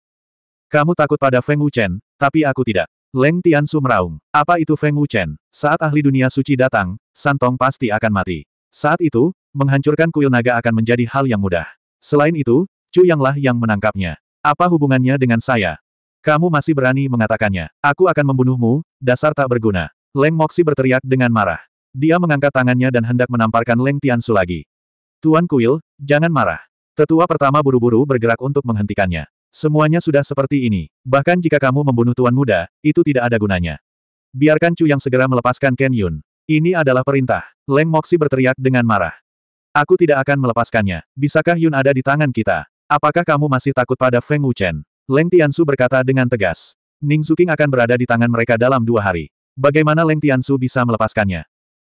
Kamu takut pada Feng Wuchen, tapi aku tidak. Leng Tiansu meraung. Apa itu Feng Wuchen? Saat ahli dunia suci datang, Santong pasti akan mati. Saat itu, menghancurkan kuil naga akan menjadi hal yang mudah. Selain itu, Chu Yanglah yang menangkapnya. Apa hubungannya dengan saya? Kamu masih berani mengatakannya. Aku akan membunuhmu, dasar tak berguna. Leng Moxi berteriak dengan marah. Dia mengangkat tangannya dan hendak menamparkan Leng Tiansu lagi. Tuan Kuil, jangan marah. Tetua pertama buru-buru bergerak untuk menghentikannya. Semuanya sudah seperti ini. Bahkan jika kamu membunuh Tuan Muda, itu tidak ada gunanya. Biarkan Chu yang segera melepaskan Ken Yun. Ini adalah perintah. Leng Moxi berteriak dengan marah. Aku tidak akan melepaskannya. Bisakah Yun ada di tangan kita? Apakah kamu masih takut pada Feng Wuchen? Leng Tiansu berkata dengan tegas. Ning Suking akan berada di tangan mereka dalam dua hari. Bagaimana Leng Tiansu bisa melepaskannya?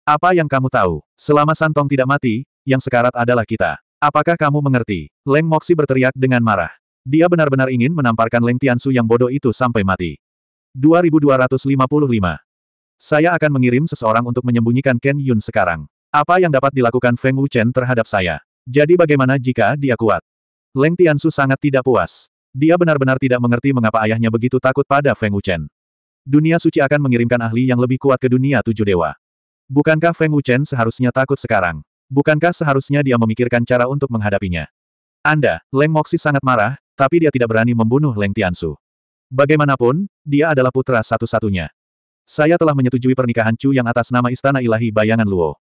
Apa yang kamu tahu? Selama Santong tidak mati, yang sekarat adalah kita. Apakah kamu mengerti? Leng Moxi berteriak dengan marah. Dia benar-benar ingin menamparkan Leng Tiansu yang bodoh itu sampai mati. 2255. Saya akan mengirim seseorang untuk menyembunyikan Ken Yun sekarang. Apa yang dapat dilakukan Feng Wuchen terhadap saya? Jadi bagaimana jika dia kuat? Leng Tiansu sangat tidak puas. Dia benar-benar tidak mengerti mengapa ayahnya begitu takut pada Feng Wuchen. Dunia suci akan mengirimkan ahli yang lebih kuat ke dunia tujuh dewa. Bukankah Feng Wuchen seharusnya takut sekarang? Bukankah seharusnya dia memikirkan cara untuk menghadapinya? Anda, Leng Moxi sangat marah, tapi dia tidak berani membunuh Leng Tiansu. Bagaimanapun, dia adalah putra satu-satunya. Saya telah menyetujui pernikahan Chu yang atas nama Istana Ilahi Bayangan Luo.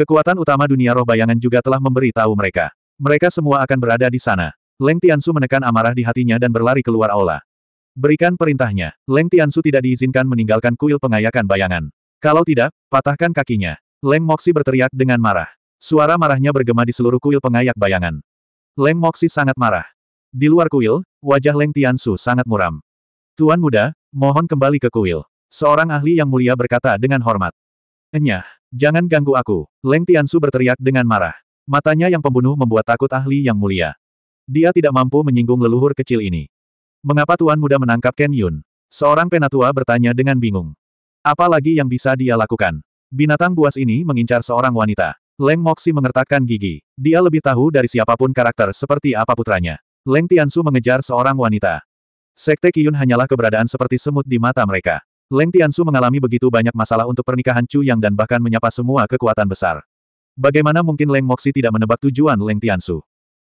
Kekuatan utama dunia roh bayangan juga telah memberi tahu mereka. Mereka semua akan berada di sana. Leng Tiansu menekan amarah di hatinya dan berlari keluar aula. Berikan perintahnya. Leng Tiansu tidak diizinkan meninggalkan kuil pengayakan bayangan. Kalau tidak, patahkan kakinya. Leng Moxi berteriak dengan marah. Suara marahnya bergema di seluruh kuil pengayak bayangan. Leng Moxi sangat marah. Di luar kuil, wajah Leng Tiansu sangat muram. Tuan muda, mohon kembali ke kuil. Seorang ahli yang mulia berkata dengan hormat. Enyah, jangan ganggu aku. Leng Tiansu berteriak dengan marah. Matanya yang pembunuh membuat takut ahli yang mulia. Dia tidak mampu menyinggung leluhur kecil ini. Mengapa Tuan Muda menangkap Ken Yun? Seorang penatua bertanya dengan bingung. Apa lagi yang bisa dia lakukan? Binatang buas ini mengincar seorang wanita. Leng Moxi mengertakkan gigi. Dia lebih tahu dari siapapun karakter seperti apa putranya. Leng Tiansu mengejar seorang wanita. Sekte Kiyun hanyalah keberadaan seperti semut di mata mereka. Leng Tiansu mengalami begitu banyak masalah untuk pernikahan Chu Yang dan bahkan menyapa semua kekuatan besar. Bagaimana mungkin Leng Moxi tidak menebak tujuan Leng Tiansu?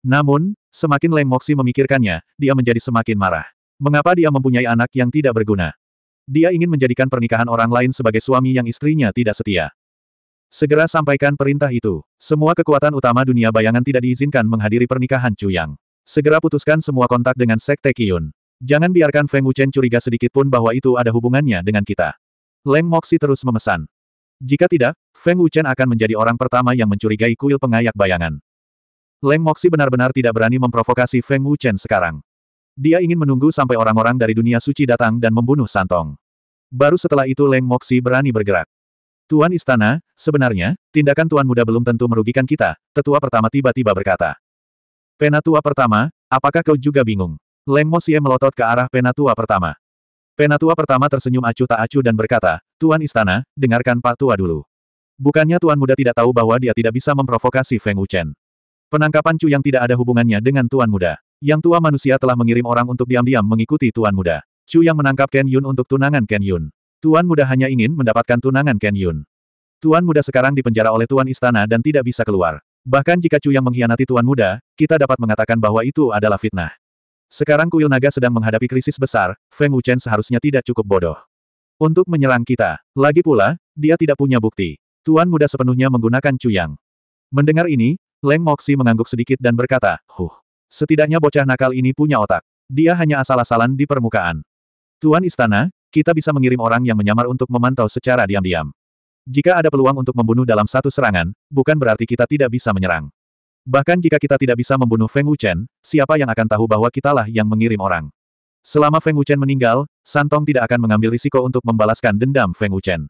Namun, semakin Leng Moxi memikirkannya, dia menjadi semakin marah. Mengapa dia mempunyai anak yang tidak berguna? Dia ingin menjadikan pernikahan orang lain sebagai suami yang istrinya tidak setia. Segera sampaikan perintah itu. Semua kekuatan utama dunia bayangan tidak diizinkan menghadiri pernikahan Cuyang. Segera putuskan semua kontak dengan Sekte Kiyun. Jangan biarkan Feng Wuchen curiga sedikit pun bahwa itu ada hubungannya dengan kita. Leng Moxi terus memesan. Jika tidak, Feng Wuchen akan menjadi orang pertama yang mencurigai kuil pengayak bayangan. Leng Moxi benar-benar tidak berani memprovokasi Feng Wuchen sekarang. Dia ingin menunggu sampai orang-orang dari dunia suci datang dan membunuh Santong. Baru setelah itu Leng Moxi berani bergerak. Tuan Istana, sebenarnya, tindakan Tuan Muda belum tentu merugikan kita, tetua pertama tiba-tiba berkata. Penatua pertama, apakah kau juga bingung? Leng Moxi melotot ke arah penatua pertama. Penatua pertama tersenyum acuh tak acuh dan berkata, Tuan Istana, dengarkan Pak Tua dulu. Bukannya Tuan Muda tidak tahu bahwa dia tidak bisa memprovokasi Feng Wuchen. Penangkapan Chu yang tidak ada hubungannya dengan Tuan Muda. Yang tua manusia telah mengirim orang untuk diam-diam mengikuti Tuan Muda. Chu yang menangkap Ken Yun untuk tunangan Ken Yun. Tuan Muda hanya ingin mendapatkan tunangan Ken Yun. Tuan Muda sekarang dipenjara oleh Tuan Istana dan tidak bisa keluar. Bahkan jika Chu yang mengkhianati Tuan Muda, kita dapat mengatakan bahwa itu adalah fitnah. Sekarang kuil naga sedang menghadapi krisis besar, Feng Wuchen seharusnya tidak cukup bodoh. Untuk menyerang kita, lagi pula, dia tidak punya bukti. Tuan Muda sepenuhnya menggunakan Chu Yang. Mendengar ini, Leng Moxi mengangguk sedikit dan berkata, Huh. Setidaknya bocah nakal ini punya otak. Dia hanya asal-asalan di permukaan. Tuan Istana, kita bisa mengirim orang yang menyamar untuk memantau secara diam-diam. Jika ada peluang untuk membunuh dalam satu serangan, bukan berarti kita tidak bisa menyerang. Bahkan jika kita tidak bisa membunuh Feng Wuchen, siapa yang akan tahu bahwa kitalah yang mengirim orang? Selama Feng Wuchen meninggal, Santong tidak akan mengambil risiko untuk membalaskan dendam Feng Wuchen.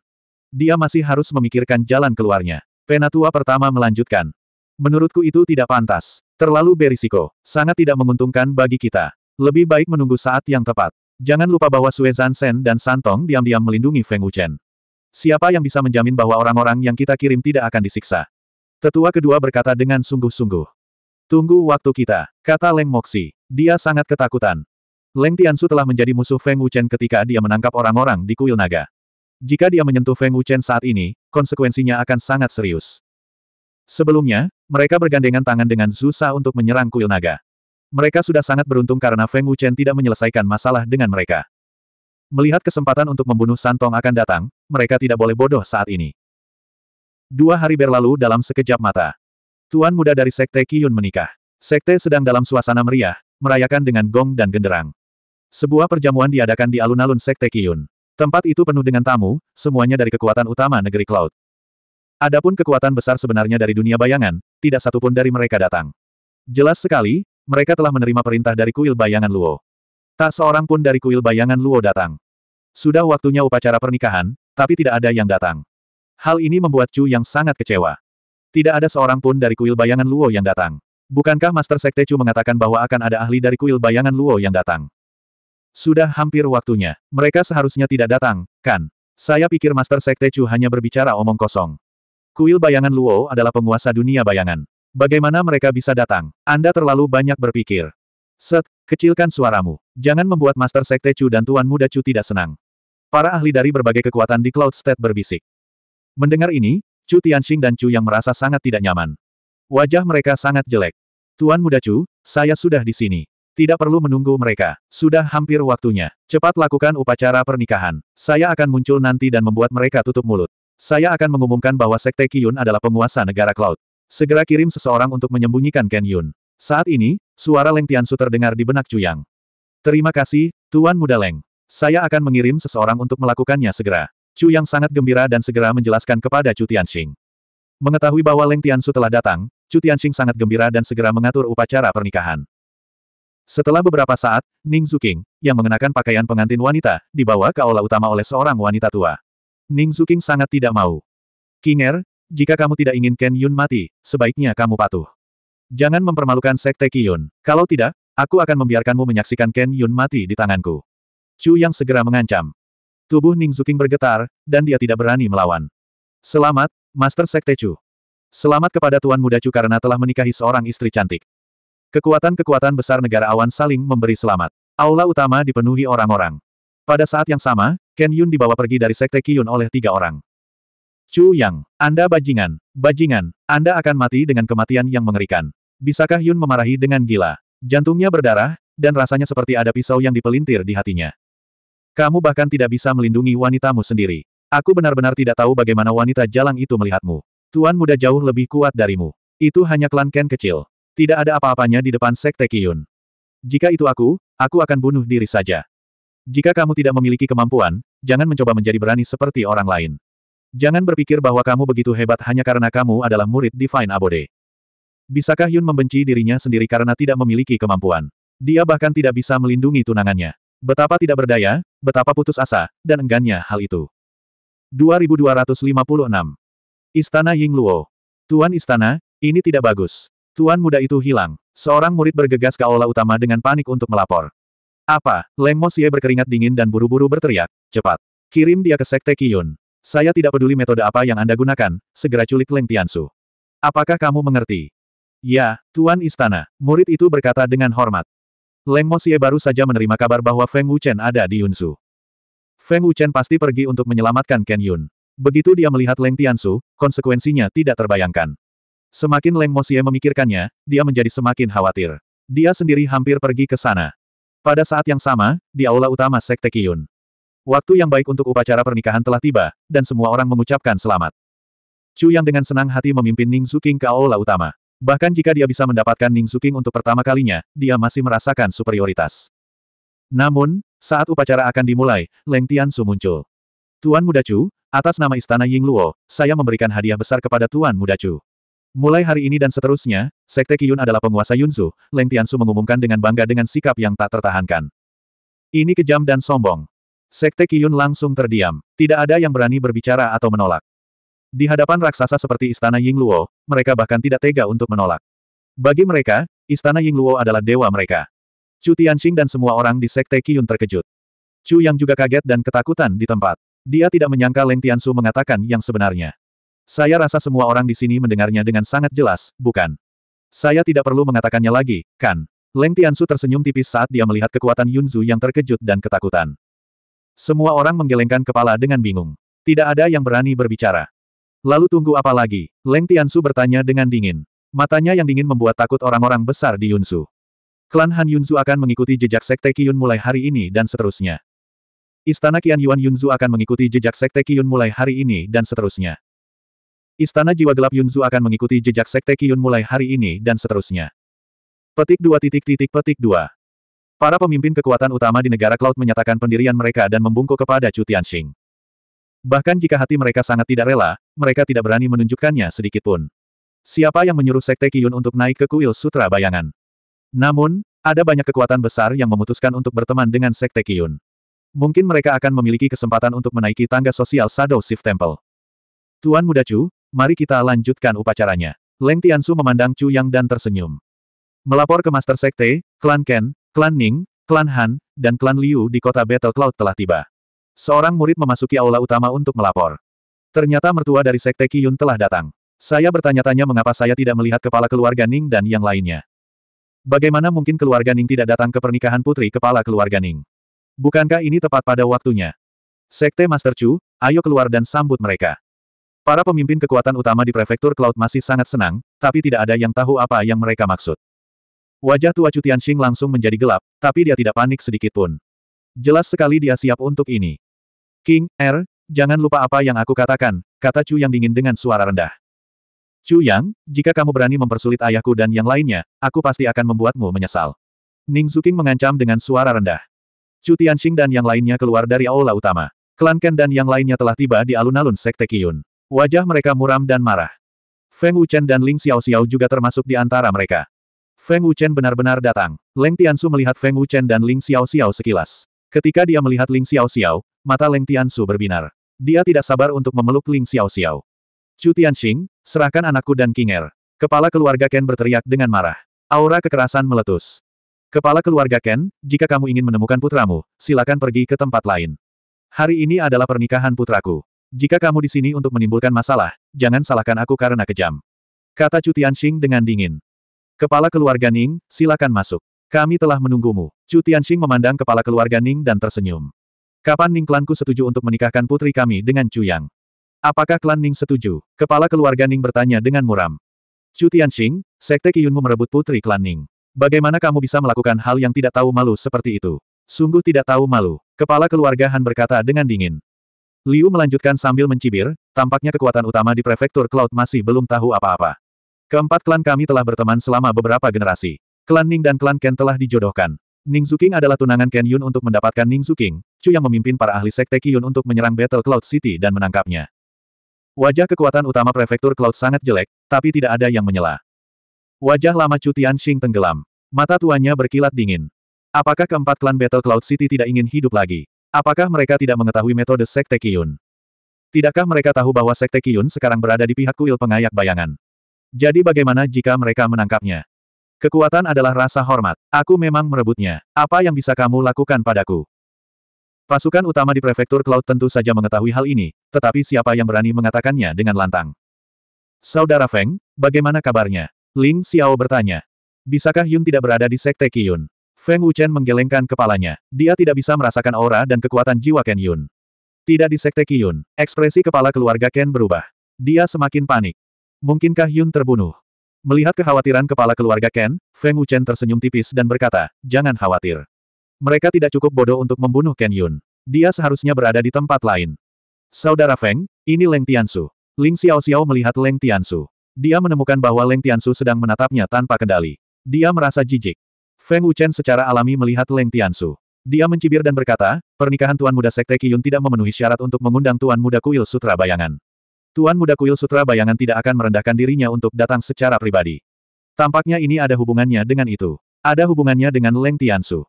Dia masih harus memikirkan jalan keluarnya. Penatua pertama melanjutkan. Menurutku itu tidak pantas. Terlalu berisiko. Sangat tidak menguntungkan bagi kita. Lebih baik menunggu saat yang tepat. Jangan lupa bahwa Sue Zansen dan Santong diam-diam melindungi Feng Wuchen. Siapa yang bisa menjamin bahwa orang-orang yang kita kirim tidak akan disiksa? Tetua kedua berkata dengan sungguh-sungguh. Tunggu waktu kita, kata Leng Moxi. Dia sangat ketakutan. Leng Tiansu telah menjadi musuh Feng Wuchen ketika dia menangkap orang-orang di kuil naga. Jika dia menyentuh Feng Wuchen saat ini, konsekuensinya akan sangat serius. Sebelumnya, mereka bergandengan tangan dengan susah untuk menyerang kuil naga. Mereka sudah sangat beruntung karena Feng Wuchen tidak menyelesaikan masalah dengan mereka. Melihat kesempatan untuk membunuh Santong akan datang, mereka tidak boleh bodoh saat ini. Dua hari berlalu dalam sekejap mata. Tuan muda dari Sekte Kiyun menikah. Sekte sedang dalam suasana meriah, merayakan dengan gong dan genderang. Sebuah perjamuan diadakan di alun-alun Sekte Kiyun. Tempat itu penuh dengan tamu, semuanya dari kekuatan utama negeri Cloud. Adapun kekuatan besar sebenarnya dari dunia bayangan, tidak satupun dari mereka datang. Jelas sekali, mereka telah menerima perintah dari kuil bayangan Luo. Tak seorang pun dari kuil bayangan Luo datang. Sudah waktunya upacara pernikahan, tapi tidak ada yang datang. Hal ini membuat Chu yang sangat kecewa. Tidak ada seorang pun dari kuil bayangan Luo yang datang. Bukankah Master Sekte Chu mengatakan bahwa akan ada ahli dari kuil bayangan Luo yang datang? Sudah hampir waktunya. Mereka seharusnya tidak datang, kan? Saya pikir Master Sekte Chu hanya berbicara omong kosong. Kuil bayangan Luo adalah penguasa dunia bayangan. Bagaimana mereka bisa datang? Anda terlalu banyak berpikir. Set, kecilkan suaramu. Jangan membuat Master Sekte Chu dan Tuan Muda Chu tidak senang. Para ahli dari berbagai kekuatan di Cloud State berbisik. Mendengar ini, Chu Tianxing dan Chu yang merasa sangat tidak nyaman. Wajah mereka sangat jelek. Tuan Muda Chu, saya sudah di sini. Tidak perlu menunggu mereka. Sudah hampir waktunya. Cepat lakukan upacara pernikahan. Saya akan muncul nanti dan membuat mereka tutup mulut. Saya akan mengumumkan bahwa Sekte Kyun adalah penguasa negara Cloud. Segera kirim seseorang untuk menyembunyikan Ken Yun. Saat ini, suara Leng Tian Su terdengar di benak Cuyang. Terima kasih, Tuan Muda Leng. Saya akan mengirim seseorang untuk melakukannya segera. Chu Yang sangat gembira dan segera menjelaskan kepada Chu Tianxing. Mengetahui bahwa Leng Tiansu telah datang, Chu Tianxing sangat gembira dan segera mengatur upacara pernikahan. Setelah beberapa saat, Ning Zuking, yang mengenakan pakaian pengantin wanita, dibawa ke aula utama oleh seorang wanita tua. Ning Zuking sangat tidak mau. King jika kamu tidak ingin Ken Yun mati, sebaiknya kamu patuh. Jangan mempermalukan Sekte Kiyun. Kalau tidak, aku akan membiarkanmu menyaksikan Ken Yun mati di tanganku. Chu Yang segera mengancam. Tubuh Ning Zuking bergetar, dan dia tidak berani melawan. Selamat, Master Sekte Chu. Selamat kepada Tuan Muda Chu karena telah menikahi seorang istri cantik. Kekuatan-kekuatan besar negara awan saling memberi selamat. Aula utama dipenuhi orang-orang. Pada saat yang sama, Ken Yun dibawa pergi dari Sekte Kiyun oleh tiga orang. Chu Yang, Anda bajingan, bajingan, Anda akan mati dengan kematian yang mengerikan. Bisakah Yun memarahi dengan gila? Jantungnya berdarah, dan rasanya seperti ada pisau yang dipelintir di hatinya. Kamu bahkan tidak bisa melindungi wanitamu sendiri. Aku benar-benar tidak tahu bagaimana wanita jalang itu melihatmu. Tuan muda jauh lebih kuat darimu. Itu hanya klan Ken kecil. Tidak ada apa-apanya di depan Sekte Kiyun. Jika itu aku, aku akan bunuh diri saja. Jika kamu tidak memiliki kemampuan, jangan mencoba menjadi berani seperti orang lain. Jangan berpikir bahwa kamu begitu hebat hanya karena kamu adalah murid Divine Abode. Bisakah Yun membenci dirinya sendiri karena tidak memiliki kemampuan? Dia bahkan tidak bisa melindungi tunangannya. Betapa tidak berdaya, betapa putus asa, dan enggannya hal itu. 2256. Istana Luo Tuan Istana, ini tidak bagus. Tuan muda itu hilang. Seorang murid bergegas ke aula utama dengan panik untuk melapor. Apa? Leng Mosie berkeringat dingin dan buru-buru berteriak, cepat. Kirim dia ke Sekte Kiyun. Saya tidak peduli metode apa yang Anda gunakan, segera culik Leng Tiansu. Apakah kamu mengerti? Ya, Tuan Istana, murid itu berkata dengan hormat. Leng Mosie baru saja menerima kabar bahwa Feng Wuchen ada di Yunsu. Feng Wuchen pasti pergi untuk menyelamatkan Ken Yun. Begitu dia melihat Leng Tiansu, konsekuensinya tidak terbayangkan. Semakin Leng Mosie memikirkannya, dia menjadi semakin khawatir. Dia sendiri hampir pergi ke sana. Pada saat yang sama, di aula utama Sekte Kiyun. Waktu yang baik untuk upacara pernikahan telah tiba, dan semua orang mengucapkan selamat. Chu yang dengan senang hati memimpin Ning Xuking ke aula utama. Bahkan jika dia bisa mendapatkan Ning Xuking untuk pertama kalinya, dia masih merasakan superioritas. Namun, saat upacara akan dimulai, Leng Su muncul. Tuan Muda Chu, atas nama Istana Ying Luo, saya memberikan hadiah besar kepada Tuan Muda Chu. Mulai hari ini dan seterusnya, Sekte Kiyun adalah penguasa Yunzu, Leng Tiansu mengumumkan dengan bangga dengan sikap yang tak tertahankan. Ini kejam dan sombong. Sekte Kiyun langsung terdiam, tidak ada yang berani berbicara atau menolak. Di hadapan raksasa seperti Istana Ying Luo, mereka bahkan tidak tega untuk menolak. Bagi mereka, Istana Ying Luo adalah dewa mereka. Chu Tianxing dan semua orang di Sekte Kiyun terkejut. Chu yang juga kaget dan ketakutan di tempat. Dia tidak menyangka Leng Tiansu mengatakan yang sebenarnya. Saya rasa semua orang di sini mendengarnya dengan sangat jelas, bukan? Saya tidak perlu mengatakannya lagi, kan? Leng Tiansu tersenyum tipis saat dia melihat kekuatan Yunzu yang terkejut dan ketakutan. Semua orang menggelengkan kepala dengan bingung. Tidak ada yang berani berbicara. Lalu tunggu apa lagi? Leng Tiansu bertanya dengan dingin. Matanya yang dingin membuat takut orang-orang besar di Yunzu. Klan Han Yunzu akan mengikuti jejak Sekte Qiyun mulai hari ini dan seterusnya. Istana Kian Yuan Yunzu akan mengikuti jejak Sekte Qiyun mulai hari ini dan seterusnya. Istana Jiwa Gelap Yunzu akan mengikuti jejak Sekte Kiyun mulai hari ini dan seterusnya. Petik dua titik titik petik dua. Para pemimpin kekuatan utama di negara Cloud menyatakan pendirian mereka dan membungkuk kepada Chu Tianxing. Bahkan jika hati mereka sangat tidak rela, mereka tidak berani menunjukkannya sedikitpun. Siapa yang menyuruh Sekte Kiyun untuk naik ke kuil Sutra Bayangan? Namun, ada banyak kekuatan besar yang memutuskan untuk berteman dengan Sekte Kiyun. Mungkin mereka akan memiliki kesempatan untuk menaiki tangga sosial Shadow Shift Temple. Tuan Muda Chu, Mari kita lanjutkan upacaranya. Leng Tiansu memandang Chu Yang dan tersenyum. Melapor ke Master Sekte, Klan Ken, Klan Ning, Klan Han, dan Klan Liu di kota Battle Cloud telah tiba. Seorang murid memasuki aula utama untuk melapor. Ternyata mertua dari Sekte Yun telah datang. Saya bertanya-tanya mengapa saya tidak melihat kepala keluarga Ning dan yang lainnya. Bagaimana mungkin keluarga Ning tidak datang ke pernikahan putri kepala keluarga Ning? Bukankah ini tepat pada waktunya? Sekte Master Chu, ayo keluar dan sambut mereka. Para pemimpin kekuatan utama di prefektur Cloud masih sangat senang, tapi tidak ada yang tahu apa yang mereka maksud. Wajah tua Chu Tianxing langsung menjadi gelap, tapi dia tidak panik sedikit pun. Jelas sekali dia siap untuk ini. King, R, er, jangan lupa apa yang aku katakan, kata Chu yang dingin dengan suara rendah. Chu Yang, jika kamu berani mempersulit ayahku dan yang lainnya, aku pasti akan membuatmu menyesal. Ning Zuking mengancam dengan suara rendah. Chu Tianxing dan yang lainnya keluar dari aula utama. Klan Ken dan yang lainnya telah tiba di alun-alun Sekte Kiyun. Wajah mereka muram dan marah. Feng Wuchen dan Ling Xiao Xiao juga termasuk di antara mereka. Feng Wuchen benar-benar datang. Leng Tiansu melihat Feng Wuchen dan Ling Xiao Xiao sekilas. Ketika dia melihat Ling Xiao Xiao, mata Leng Tiansu berbinar. Dia tidak sabar untuk memeluk Ling Xiao Xiao. Chu Tianxing, serahkan anakku dan Kinger. Kepala keluarga Ken berteriak dengan marah. Aura kekerasan meletus. Kepala keluarga Ken, jika kamu ingin menemukan putramu, silakan pergi ke tempat lain. Hari ini adalah pernikahan putraku. Jika kamu di sini untuk menimbulkan masalah, jangan salahkan aku karena kejam. Kata Chu Tianxing dengan dingin. Kepala keluarga Ning, silakan masuk. Kami telah menunggumu. Chu Tianxing memandang kepala keluarga Ning dan tersenyum. Kapan Ning klanku setuju untuk menikahkan putri kami dengan Chu Yang? Apakah klan Ning setuju? Kepala keluarga Ning bertanya dengan muram. Chu Tianxing, sekte Qiyunmu merebut putri klan Ning. Bagaimana kamu bisa melakukan hal yang tidak tahu malu seperti itu? Sungguh tidak tahu malu. Kepala keluarga Han berkata dengan dingin. Liu melanjutkan sambil mencibir, tampaknya kekuatan utama di prefektur Cloud masih belum tahu apa-apa. Keempat klan kami telah berteman selama beberapa generasi. Klan Ning dan klan Ken telah dijodohkan. Ning Zuking adalah tunangan Ken Yun untuk mendapatkan Ning Zuking, Chu yang memimpin para ahli sekte Qiyun untuk menyerang Battle Cloud City dan menangkapnya. Wajah kekuatan utama prefektur Cloud sangat jelek, tapi tidak ada yang menyela. Wajah lama Chu Tianxing tenggelam. Mata tuanya berkilat dingin. Apakah keempat klan Battle Cloud City tidak ingin hidup lagi? Apakah mereka tidak mengetahui metode Sekte Kiyun? Tidakkah mereka tahu bahwa Sekte Kiyun sekarang berada di pihak kuil pengayak bayangan? Jadi bagaimana jika mereka menangkapnya? Kekuatan adalah rasa hormat. Aku memang merebutnya. Apa yang bisa kamu lakukan padaku? Pasukan utama di prefektur Cloud tentu saja mengetahui hal ini, tetapi siapa yang berani mengatakannya dengan lantang? Saudara Feng, bagaimana kabarnya? Ling Xiao bertanya. Bisakah Yun tidak berada di Sekte Kiyun? Feng Wuchen menggelengkan kepalanya. Dia tidak bisa merasakan aura dan kekuatan jiwa Ken Yun. Tidak di Sekte Yun. ekspresi kepala keluarga Ken berubah. Dia semakin panik. Mungkinkah Yun terbunuh? Melihat kekhawatiran kepala keluarga Ken, Feng Wuchen tersenyum tipis dan berkata, jangan khawatir. Mereka tidak cukup bodoh untuk membunuh Ken Yun. Dia seharusnya berada di tempat lain. Saudara Feng, ini Leng Tiansu. Ling Xiao Xiao melihat Leng Tiansu. Dia menemukan bahwa Leng Tiansu sedang menatapnya tanpa kendali. Dia merasa jijik. Feng Wuchen secara alami melihat Leng Tiansu. Dia mencibir dan berkata, pernikahan Tuan Muda Sekte Kiyun tidak memenuhi syarat untuk mengundang Tuan Muda Kuil Sutra Bayangan. Tuan Muda Kuil Sutra Bayangan tidak akan merendahkan dirinya untuk datang secara pribadi. Tampaknya ini ada hubungannya dengan itu. Ada hubungannya dengan Leng Tiansu.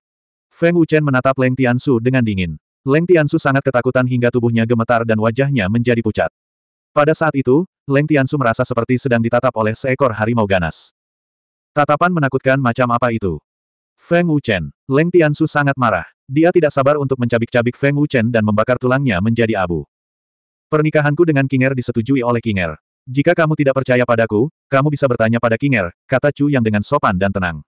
Feng Wuchen menatap Leng Tiansu dengan dingin. Leng Tiansu sangat ketakutan hingga tubuhnya gemetar dan wajahnya menjadi pucat. Pada saat itu, Leng Tiansu merasa seperti sedang ditatap oleh seekor harimau ganas. Tatapan menakutkan macam apa itu? Feng Wuchen. Leng Tiansu sangat marah. Dia tidak sabar untuk mencabik-cabik Feng Wuchen dan membakar tulangnya menjadi abu. Pernikahanku dengan Kinger disetujui oleh Kinger. Jika kamu tidak percaya padaku, kamu bisa bertanya pada Kinger, kata Chu yang dengan sopan dan tenang.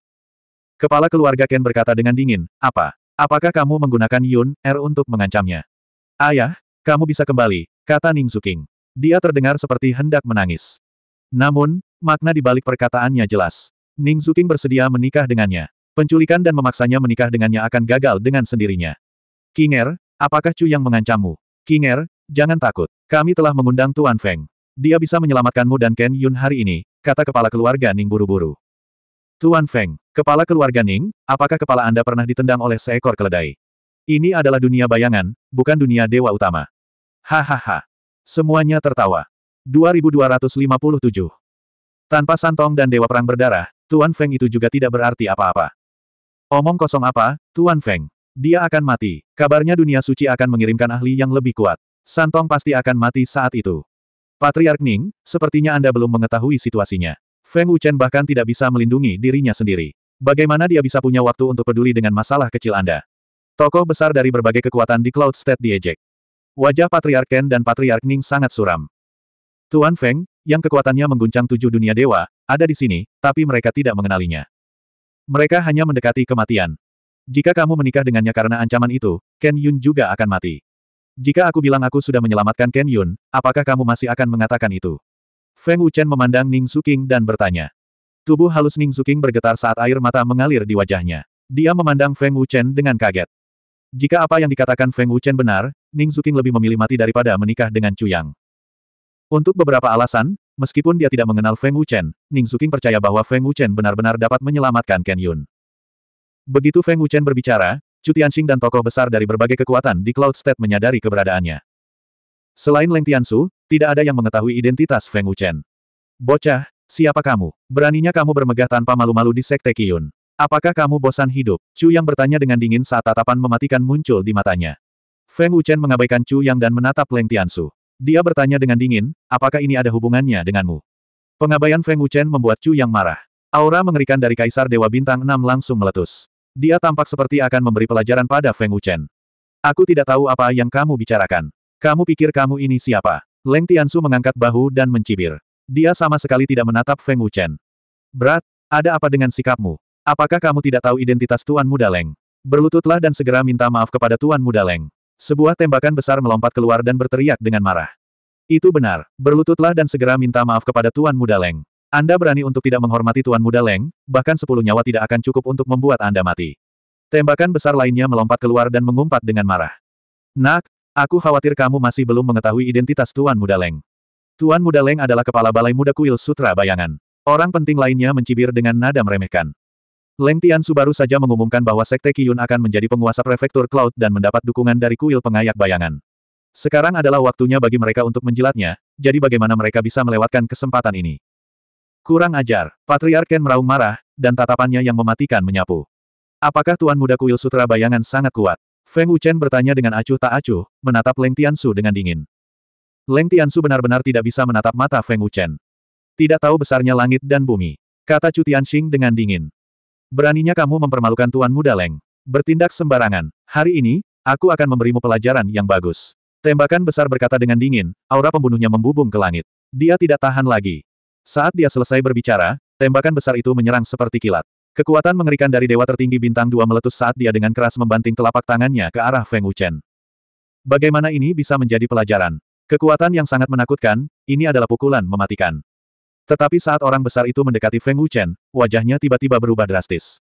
Kepala keluarga Ken berkata dengan dingin, apa? Apakah kamu menggunakan Yun, Er untuk mengancamnya? Ayah, kamu bisa kembali, kata Ning Xuking. Dia terdengar seperti hendak menangis. Namun, makna di balik perkataannya jelas. Ning Zuking bersedia menikah dengannya. Penculikan dan memaksanya menikah dengannya akan gagal dengan sendirinya. Kinger, apakah Chu yang mengancammu? Kinger, jangan takut. Kami telah mengundang Tuan Feng. Dia bisa menyelamatkanmu dan Ken Yun hari ini, kata kepala keluarga Ning buru-buru. Tuan Feng, kepala keluarga Ning, apakah kepala Anda pernah ditendang oleh seekor keledai? Ini adalah dunia bayangan, bukan dunia dewa utama. Hahaha. Semuanya tertawa. 2257. Tanpa santong dan dewa perang berdarah, Tuan Feng itu juga tidak berarti apa-apa. Omong kosong apa, Tuan Feng? Dia akan mati. Kabarnya dunia suci akan mengirimkan ahli yang lebih kuat. Santong pasti akan mati saat itu. Patriark Ning, sepertinya Anda belum mengetahui situasinya. Feng Wuchen bahkan tidak bisa melindungi dirinya sendiri. Bagaimana dia bisa punya waktu untuk peduli dengan masalah kecil Anda? Tokoh besar dari berbagai kekuatan di Cloud State diejek. Wajah Patriark Ken dan Patriark Ning sangat suram. Tuan Feng, yang kekuatannya mengguncang tujuh dunia dewa, ada di sini, tapi mereka tidak mengenalinya. Mereka hanya mendekati kematian. Jika kamu menikah dengannya karena ancaman itu, Ken Yun juga akan mati. Jika aku bilang aku sudah menyelamatkan Ken Yun, apakah kamu masih akan mengatakan itu? Feng Wuchen memandang Ning Suking dan bertanya. Tubuh halus Ning Suking bergetar saat air mata mengalir di wajahnya. Dia memandang Feng Wuchen dengan kaget. Jika apa yang dikatakan Feng Wuchen benar, Ning Suking lebih memilih mati daripada menikah dengan Chu Yang. Untuk beberapa alasan, meskipun dia tidak mengenal Feng Wuchen, Ning Suking percaya bahwa Feng Wuchen benar-benar dapat menyelamatkan Ken Yun. Begitu Feng Wuchen berbicara, Chu Tianxing dan tokoh besar dari berbagai kekuatan di Cloud State menyadari keberadaannya. Selain Leng Tiansu, tidak ada yang mengetahui identitas Feng Wuchen. Bocah, siapa kamu? Beraninya kamu bermegah tanpa malu-malu di Sekte Kiyun. Apakah kamu bosan hidup? Chu Yang bertanya dengan dingin saat tatapan mematikan muncul di matanya. Feng Wuchen mengabaikan Chu Yang dan menatap Leng Tiansu. Dia bertanya dengan dingin, apakah ini ada hubungannya denganmu? Pengabaian Feng Wuchen membuat Chu yang marah. Aura mengerikan dari Kaisar Dewa Bintang 6 langsung meletus. Dia tampak seperti akan memberi pelajaran pada Feng Wuchen. Aku tidak tahu apa yang kamu bicarakan. Kamu pikir kamu ini siapa? Leng Tiansu mengangkat bahu dan mencibir. Dia sama sekali tidak menatap Feng Wuchen. Berat, ada apa dengan sikapmu? Apakah kamu tidak tahu identitas Tuan Muda Leng? Berlututlah dan segera minta maaf kepada Tuan Muda Leng. Sebuah tembakan besar melompat keluar dan berteriak dengan marah. Itu benar, berlututlah dan segera minta maaf kepada Tuan Muda Leng. Anda berani untuk tidak menghormati Tuan Muda Leng, bahkan sepuluh nyawa tidak akan cukup untuk membuat Anda mati. Tembakan besar lainnya melompat keluar dan mengumpat dengan marah. Nak, aku khawatir kamu masih belum mengetahui identitas Tuan Muda Leng. Tuan Muda Leng adalah kepala balai muda kuil Sutra Bayangan. Orang penting lainnya mencibir dengan nada meremehkan. Leng Tian baru saja mengumumkan bahwa Sekte Kiyun akan menjadi penguasa prefektur Cloud dan mendapat dukungan dari kuil pengayak bayangan. Sekarang adalah waktunya bagi mereka untuk menjilatnya, jadi bagaimana mereka bisa melewatkan kesempatan ini? Kurang ajar, Patriark Ken meraung marah, dan tatapannya yang mematikan menyapu. Apakah Tuan Muda Kuil Sutra Bayangan sangat kuat? Feng Wuchen bertanya dengan acuh tak acuh, menatap Leng Su dengan dingin. Leng Su benar-benar tidak bisa menatap mata Feng Wuchen. Tidak tahu besarnya langit dan bumi. Kata Chu Tianxing dengan dingin. Beraninya kamu mempermalukan Tuan Muda Leng. Bertindak sembarangan. Hari ini, aku akan memberimu pelajaran yang bagus. Tembakan besar berkata dengan dingin, aura pembunuhnya membubung ke langit. Dia tidak tahan lagi. Saat dia selesai berbicara, tembakan besar itu menyerang seperti kilat. Kekuatan mengerikan dari dewa tertinggi bintang dua meletus saat dia dengan keras membanting telapak tangannya ke arah Feng Wuchen. Bagaimana ini bisa menjadi pelajaran? Kekuatan yang sangat menakutkan, ini adalah pukulan mematikan. Tetapi saat orang besar itu mendekati Feng Wuchen, wajahnya tiba-tiba berubah drastis.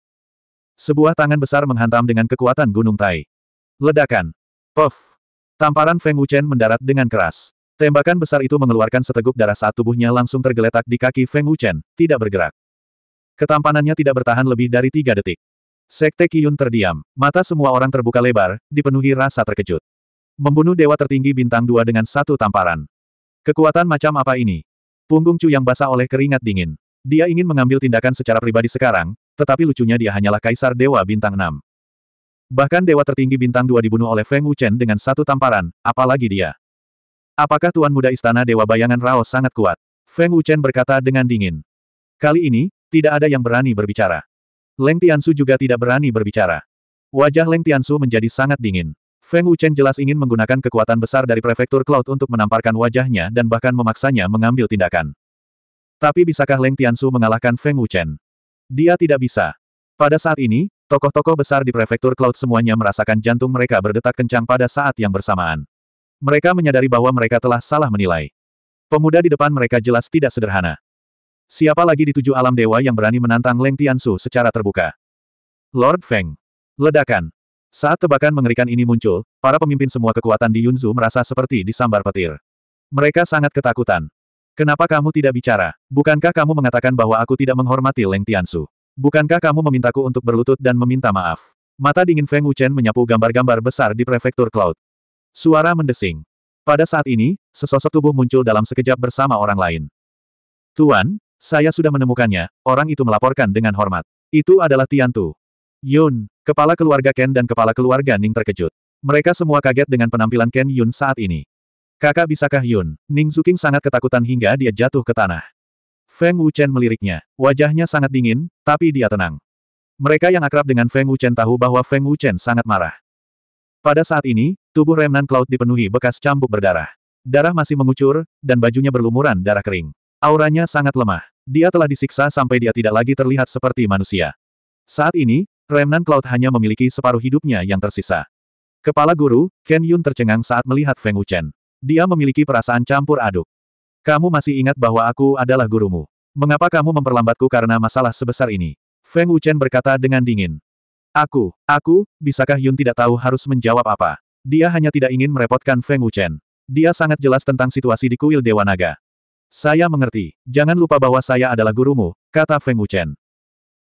Sebuah tangan besar menghantam dengan kekuatan gunung tai. Ledakan. Puff. Tamparan Feng Wuchen mendarat dengan keras. Tembakan besar itu mengeluarkan seteguk darah saat tubuhnya langsung tergeletak di kaki Feng Wuchen, tidak bergerak. Ketampanannya tidak bertahan lebih dari tiga detik. Sekte Kiyun terdiam, mata semua orang terbuka lebar, dipenuhi rasa terkejut. Membunuh dewa tertinggi bintang dua dengan satu tamparan. Kekuatan macam apa ini? Punggung Chu yang basah oleh keringat dingin. Dia ingin mengambil tindakan secara pribadi sekarang, tetapi lucunya dia hanyalah kaisar dewa bintang 6. Bahkan dewa tertinggi bintang 2 dibunuh oleh Feng Wuchen dengan satu tamparan, apalagi dia. Apakah tuan muda istana dewa bayangan Rao sangat kuat? Feng Wuchen berkata dengan dingin. Kali ini, tidak ada yang berani berbicara. Leng Tiansu juga tidak berani berbicara. Wajah Leng Tiansu menjadi sangat dingin. Feng Wuchen jelas ingin menggunakan kekuatan besar dari prefektur Cloud untuk menamparkan wajahnya dan bahkan memaksanya mengambil tindakan. Tapi bisakah Leng Tianshu mengalahkan Feng Wuchen? Dia tidak bisa. Pada saat ini, tokoh-tokoh besar di prefektur Cloud semuanya merasakan jantung mereka berdetak kencang pada saat yang bersamaan. Mereka menyadari bahwa mereka telah salah menilai. Pemuda di depan mereka jelas tidak sederhana. Siapa lagi di tujuh alam dewa yang berani menantang Leng Tianshu secara terbuka? Lord Feng. Ledakan. Saat tebakan mengerikan ini muncul, para pemimpin semua kekuatan di Yunzu merasa seperti disambar petir. Mereka sangat ketakutan. Kenapa kamu tidak bicara? Bukankah kamu mengatakan bahwa aku tidak menghormati Leng Tiansu? Bukankah kamu memintaku untuk berlutut dan meminta maaf? Mata dingin Feng Wuchen menyapu gambar-gambar besar di prefektur Cloud. Suara mendesing. Pada saat ini, sesosok tubuh muncul dalam sekejap bersama orang lain. Tuan, saya sudah menemukannya, orang itu melaporkan dengan hormat. Itu adalah Tiantu. Yun, kepala keluarga Ken dan kepala keluarga Ning terkejut. Mereka semua kaget dengan penampilan Ken Yun saat ini. Kakak bisakah Yun? Ning Zuking sangat ketakutan hingga dia jatuh ke tanah. Feng Wuchen meliriknya. Wajahnya sangat dingin, tapi dia tenang. Mereka yang akrab dengan Feng Wuchen tahu bahwa Feng Wuchen sangat marah. Pada saat ini, tubuh remnan Cloud dipenuhi bekas cambuk berdarah. Darah masih mengucur, dan bajunya berlumuran darah kering. Auranya sangat lemah. Dia telah disiksa sampai dia tidak lagi terlihat seperti manusia. Saat ini, Remnan Cloud hanya memiliki separuh hidupnya yang tersisa. Kepala guru, Ken Yun tercengang saat melihat Feng Wuchen. Dia memiliki perasaan campur aduk. Kamu masih ingat bahwa aku adalah gurumu. Mengapa kamu memperlambatku karena masalah sebesar ini? Feng Wuchen berkata dengan dingin. Aku, aku, bisakah Yun tidak tahu harus menjawab apa? Dia hanya tidak ingin merepotkan Feng Wuchen. Dia sangat jelas tentang situasi di kuil Dewa Naga. Saya mengerti. Jangan lupa bahwa saya adalah gurumu, kata Feng Wuchen.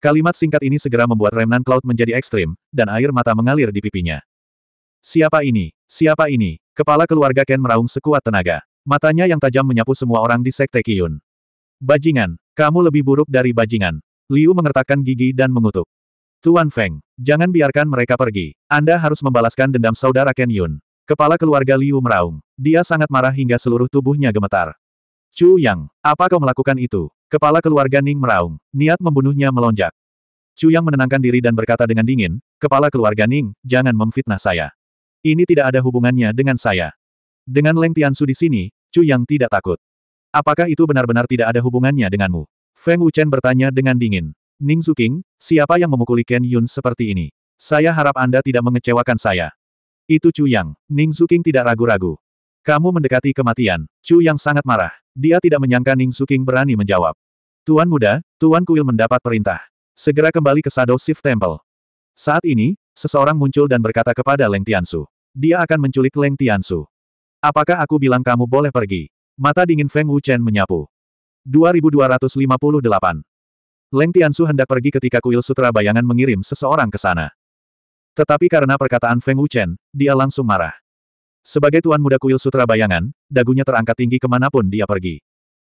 Kalimat singkat ini segera membuat remnan Cloud menjadi ekstrim, dan air mata mengalir di pipinya. Siapa ini? Siapa ini? Kepala keluarga Ken meraung sekuat tenaga. Matanya yang tajam menyapu semua orang di Sekte Kiyun. Bajingan, kamu lebih buruk dari bajingan. Liu mengertakkan gigi dan mengutuk. Tuan Feng, jangan biarkan mereka pergi. Anda harus membalaskan dendam saudara Ken Yun. Kepala keluarga Liu meraung. Dia sangat marah hingga seluruh tubuhnya gemetar. Chu Yang, apa kau melakukan itu? Kepala keluarga Ning meraung, niat membunuhnya melonjak. Chu Yang menenangkan diri dan berkata dengan dingin, Kepala keluarga Ning, jangan memfitnah saya. Ini tidak ada hubungannya dengan saya. Dengan Leng Tian Su di sini, Chu Yang tidak takut. Apakah itu benar-benar tidak ada hubungannya denganmu? Feng Wuchen bertanya dengan dingin. Ning Zuking, siapa yang memukuli Ken Yun seperti ini? Saya harap Anda tidak mengecewakan saya. Itu Chu Yang. Ning Zuking tidak ragu-ragu. Kamu mendekati kematian. Chu yang sangat marah. Dia tidak menyangka Ning Suking berani menjawab. Tuan muda, Tuan Kuil mendapat perintah. Segera kembali ke Shadow Shift Temple. Saat ini, seseorang muncul dan berkata kepada Leng Tiansu. Dia akan menculik Leng Tiansu. Apakah aku bilang kamu boleh pergi? Mata dingin Feng Wuchen menyapu. 2258. Leng Tiansu hendak pergi ketika kuil sutra bayangan mengirim seseorang ke sana. Tetapi karena perkataan Feng Wuchen, dia langsung marah. Sebagai tuan muda kuil sutra bayangan, dagunya terangkat tinggi kemanapun dia pergi.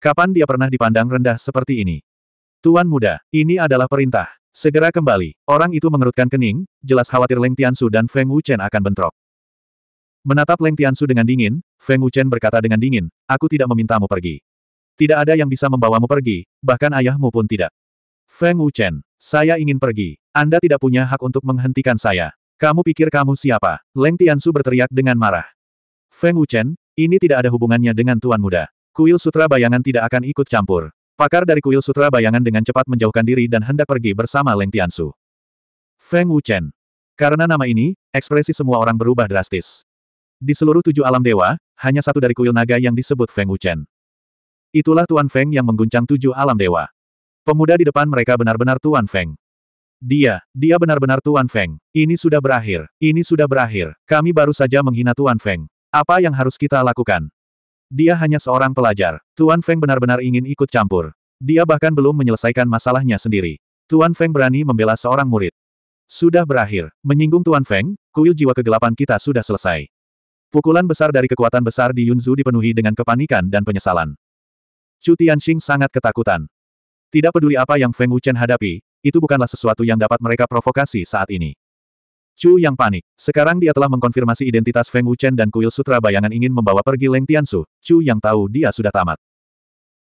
Kapan dia pernah dipandang rendah seperti ini? Tuan muda, ini adalah perintah. Segera kembali. Orang itu mengerutkan kening, jelas khawatir Leng Tiansu dan Feng Wuchen akan bentrok. Menatap Leng Tiansu dengan dingin, Feng Wuchen berkata dengan dingin, aku tidak memintamu pergi. Tidak ada yang bisa membawamu pergi, bahkan ayahmu pun tidak. Feng Wuchen, saya ingin pergi. Anda tidak punya hak untuk menghentikan saya. Kamu pikir kamu siapa? Leng Tiansu berteriak dengan marah. Feng Wuchen, ini tidak ada hubungannya dengan Tuan Muda. Kuil Sutra Bayangan tidak akan ikut campur. Pakar dari Kuil Sutra Bayangan dengan cepat menjauhkan diri dan hendak pergi bersama Leng Tiansu. Feng Wuchen. Karena nama ini, ekspresi semua orang berubah drastis. Di seluruh tujuh alam dewa, hanya satu dari kuil naga yang disebut Feng Wuchen. Itulah Tuan Feng yang mengguncang tujuh alam dewa. Pemuda di depan mereka benar-benar Tuan Feng. Dia, dia benar-benar Tuan Feng. Ini sudah berakhir, ini sudah berakhir. Kami baru saja menghina Tuan Feng. Apa yang harus kita lakukan? Dia hanya seorang pelajar. Tuan Feng benar-benar ingin ikut campur. Dia bahkan belum menyelesaikan masalahnya sendiri. Tuan Feng berani membela seorang murid. Sudah berakhir. Menyinggung Tuan Feng, kuil jiwa kegelapan kita sudah selesai. Pukulan besar dari kekuatan besar di Yunzu dipenuhi dengan kepanikan dan penyesalan. Chu Tianxing sangat ketakutan. Tidak peduli apa yang Feng Wuchen hadapi, itu bukanlah sesuatu yang dapat mereka provokasi saat ini. Chu Yang panik. Sekarang dia telah mengkonfirmasi identitas Feng Wuchen dan kuil sutra bayangan ingin membawa pergi Leng Tiansu. Chu Yang tahu dia sudah tamat.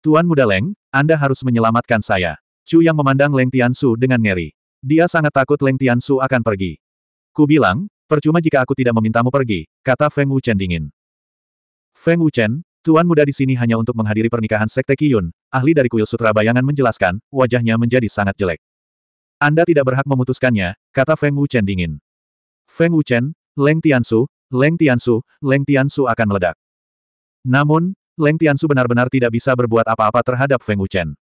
Tuan Muda Leng, Anda harus menyelamatkan saya. Chu Yang memandang Leng Tiansu dengan ngeri. Dia sangat takut Leng Tiansu akan pergi. Ku bilang, percuma jika aku tidak memintamu pergi, kata Feng Wuchen dingin. Feng Wuchen, Tuan Muda di sini hanya untuk menghadiri pernikahan Sekte Kiyun, ahli dari kuil sutra bayangan menjelaskan, wajahnya menjadi sangat jelek. Anda tidak berhak memutuskannya, kata Feng Wuchen dingin. Feng Wuchen, Leng Tiansu, Leng Tiansu, Leng Tiansu akan meledak. Namun, Leng Tiansu benar-benar tidak bisa berbuat apa-apa terhadap Feng Wuchen.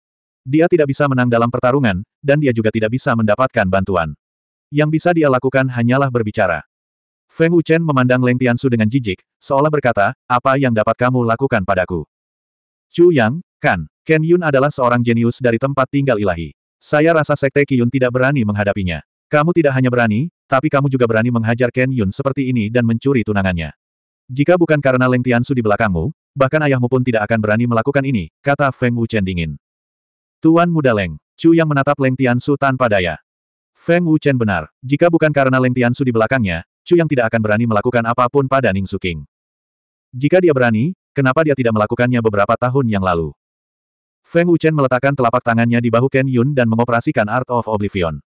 Dia tidak bisa menang dalam pertarungan, dan dia juga tidak bisa mendapatkan bantuan. Yang bisa dia lakukan hanyalah berbicara. Feng Wuchen memandang Leng Tiansu dengan jijik, seolah berkata, apa yang dapat kamu lakukan padaku? Chu Yang, kan, Ken Yun adalah seorang jenius dari tempat tinggal ilahi. Saya rasa Sekte Qiyun tidak berani menghadapinya. Kamu tidak hanya berani, tapi kamu juga berani menghajar Ken Yun seperti ini dan mencuri tunangannya. Jika bukan karena Leng Tiansu di belakangmu, bahkan ayahmu pun tidak akan berani melakukan ini, kata Feng Wu Chen dingin. Tuan muda Leng, Chu yang menatap Leng Tian Su tanpa daya. Feng Wu Chen benar, jika bukan karena Leng Tian Su di belakangnya, Chu yang tidak akan berani melakukan apapun pada Ning Su King. Jika dia berani, kenapa dia tidak melakukannya beberapa tahun yang lalu? Feng Wu Chen meletakkan telapak tangannya di bahu Ken Yun dan mengoperasikan Art of Oblivion.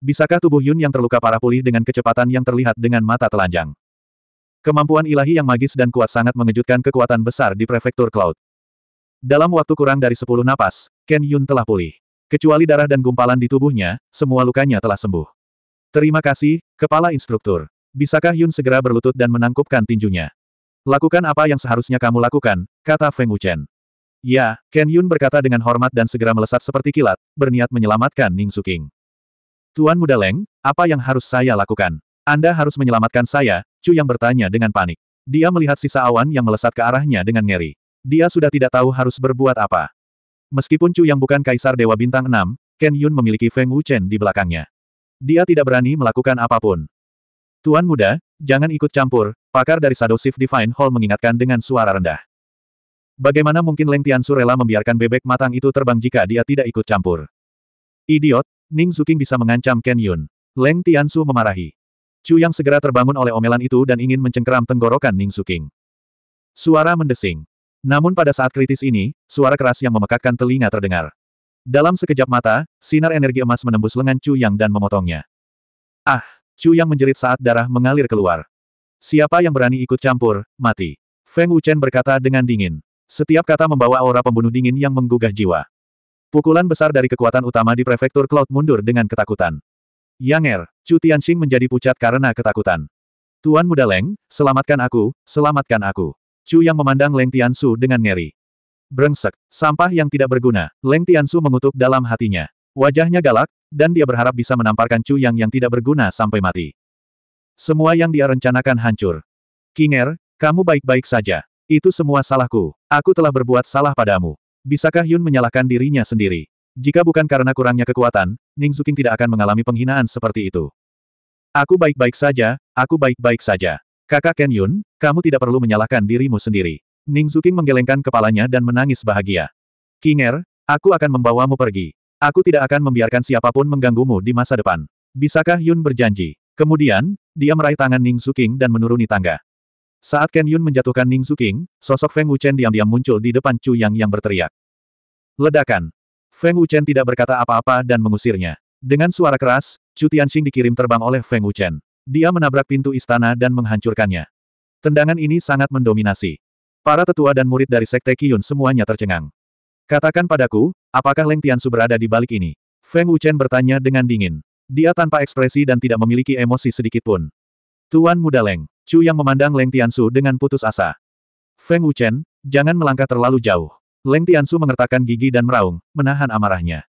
Bisakah tubuh Yun yang terluka parah pulih dengan kecepatan yang terlihat dengan mata telanjang? Kemampuan ilahi yang magis dan kuat sangat mengejutkan kekuatan besar di prefektur Cloud. Dalam waktu kurang dari 10 napas, Ken Yun telah pulih. Kecuali darah dan gumpalan di tubuhnya, semua lukanya telah sembuh. Terima kasih, Kepala Instruktur. Bisakah Yun segera berlutut dan menangkupkan tinjunya? Lakukan apa yang seharusnya kamu lakukan, kata Feng Wuchen. Ya, Ken Yun berkata dengan hormat dan segera melesat seperti kilat, berniat menyelamatkan Ning Suking. Tuan Muda Leng, apa yang harus saya lakukan? Anda harus menyelamatkan saya, Chu yang bertanya dengan panik. Dia melihat sisa awan yang melesat ke arahnya dengan ngeri. Dia sudah tidak tahu harus berbuat apa. Meskipun Chu yang bukan kaisar Dewa Bintang 6, Ken Yun memiliki Feng Wuchen di belakangnya. Dia tidak berani melakukan apapun. Tuan muda, jangan ikut campur, pakar dari Shadow Divine Hall mengingatkan dengan suara rendah. Bagaimana mungkin Leng Tian rela membiarkan bebek matang itu terbang jika dia tidak ikut campur? Idiot, Ning Zuking bisa mengancam Ken Yun. Leng Tiansu memarahi. Chu Yang segera terbangun oleh omelan itu dan ingin mencengkeram tenggorokan Ning Zuking. Suara mendesing. Namun pada saat kritis ini, suara keras yang memekakkan telinga terdengar. Dalam sekejap mata, sinar energi emas menembus lengan Chu Yang dan memotongnya. Ah! Chu Yang menjerit saat darah mengalir keluar. Siapa yang berani ikut campur, mati. Feng Wuchen berkata dengan dingin. Setiap kata membawa aura pembunuh dingin yang menggugah jiwa. Pukulan besar dari kekuatan utama di prefektur Cloud mundur dengan ketakutan. Yang Er, Chu Tianxing menjadi pucat karena ketakutan. Tuan Muda Leng, selamatkan aku, selamatkan aku. Chu yang memandang Leng Tianxu dengan ngeri. Brengsek, sampah yang tidak berguna, Leng Tianxu mengutuk dalam hatinya. Wajahnya galak, dan dia berharap bisa menamparkan Chu Yang yang tidak berguna sampai mati. Semua yang dia rencanakan hancur. Kinger, kamu baik-baik saja. Itu semua salahku. Aku telah berbuat salah padamu. Bisakah Yun menyalahkan dirinya sendiri? Jika bukan karena kurangnya kekuatan, Ning Zuking tidak akan mengalami penghinaan seperti itu. Aku baik-baik saja, aku baik-baik saja. Kakak Ken Yun, kamu tidak perlu menyalahkan dirimu sendiri. Ning Zuking menggelengkan kepalanya dan menangis bahagia. Kinger, aku akan membawamu pergi. Aku tidak akan membiarkan siapapun mengganggumu di masa depan. Bisakah Yun berjanji? Kemudian, dia meraih tangan Ning Zuking dan menuruni tangga. Saat Ken Yun menjatuhkan Ning Su King, sosok Feng Wuchen diam-diam muncul di depan Chu Yang yang berteriak. Ledakan. Feng Wuchen tidak berkata apa-apa dan mengusirnya. Dengan suara keras, Chu Tianxing dikirim terbang oleh Feng Wuchen. Dia menabrak pintu istana dan menghancurkannya. Tendangan ini sangat mendominasi. Para tetua dan murid dari Sekte Qiyun semuanya tercengang. Katakan padaku, apakah Leng Tiansu berada di balik ini? Feng Wuchen bertanya dengan dingin. Dia tanpa ekspresi dan tidak memiliki emosi sedikitpun. Tuan Muda Leng, Chu yang memandang Leng Tiansu dengan putus asa. Feng Wuchen, jangan melangkah terlalu jauh. Leng Tiansu mengertakkan gigi dan meraung, menahan amarahnya.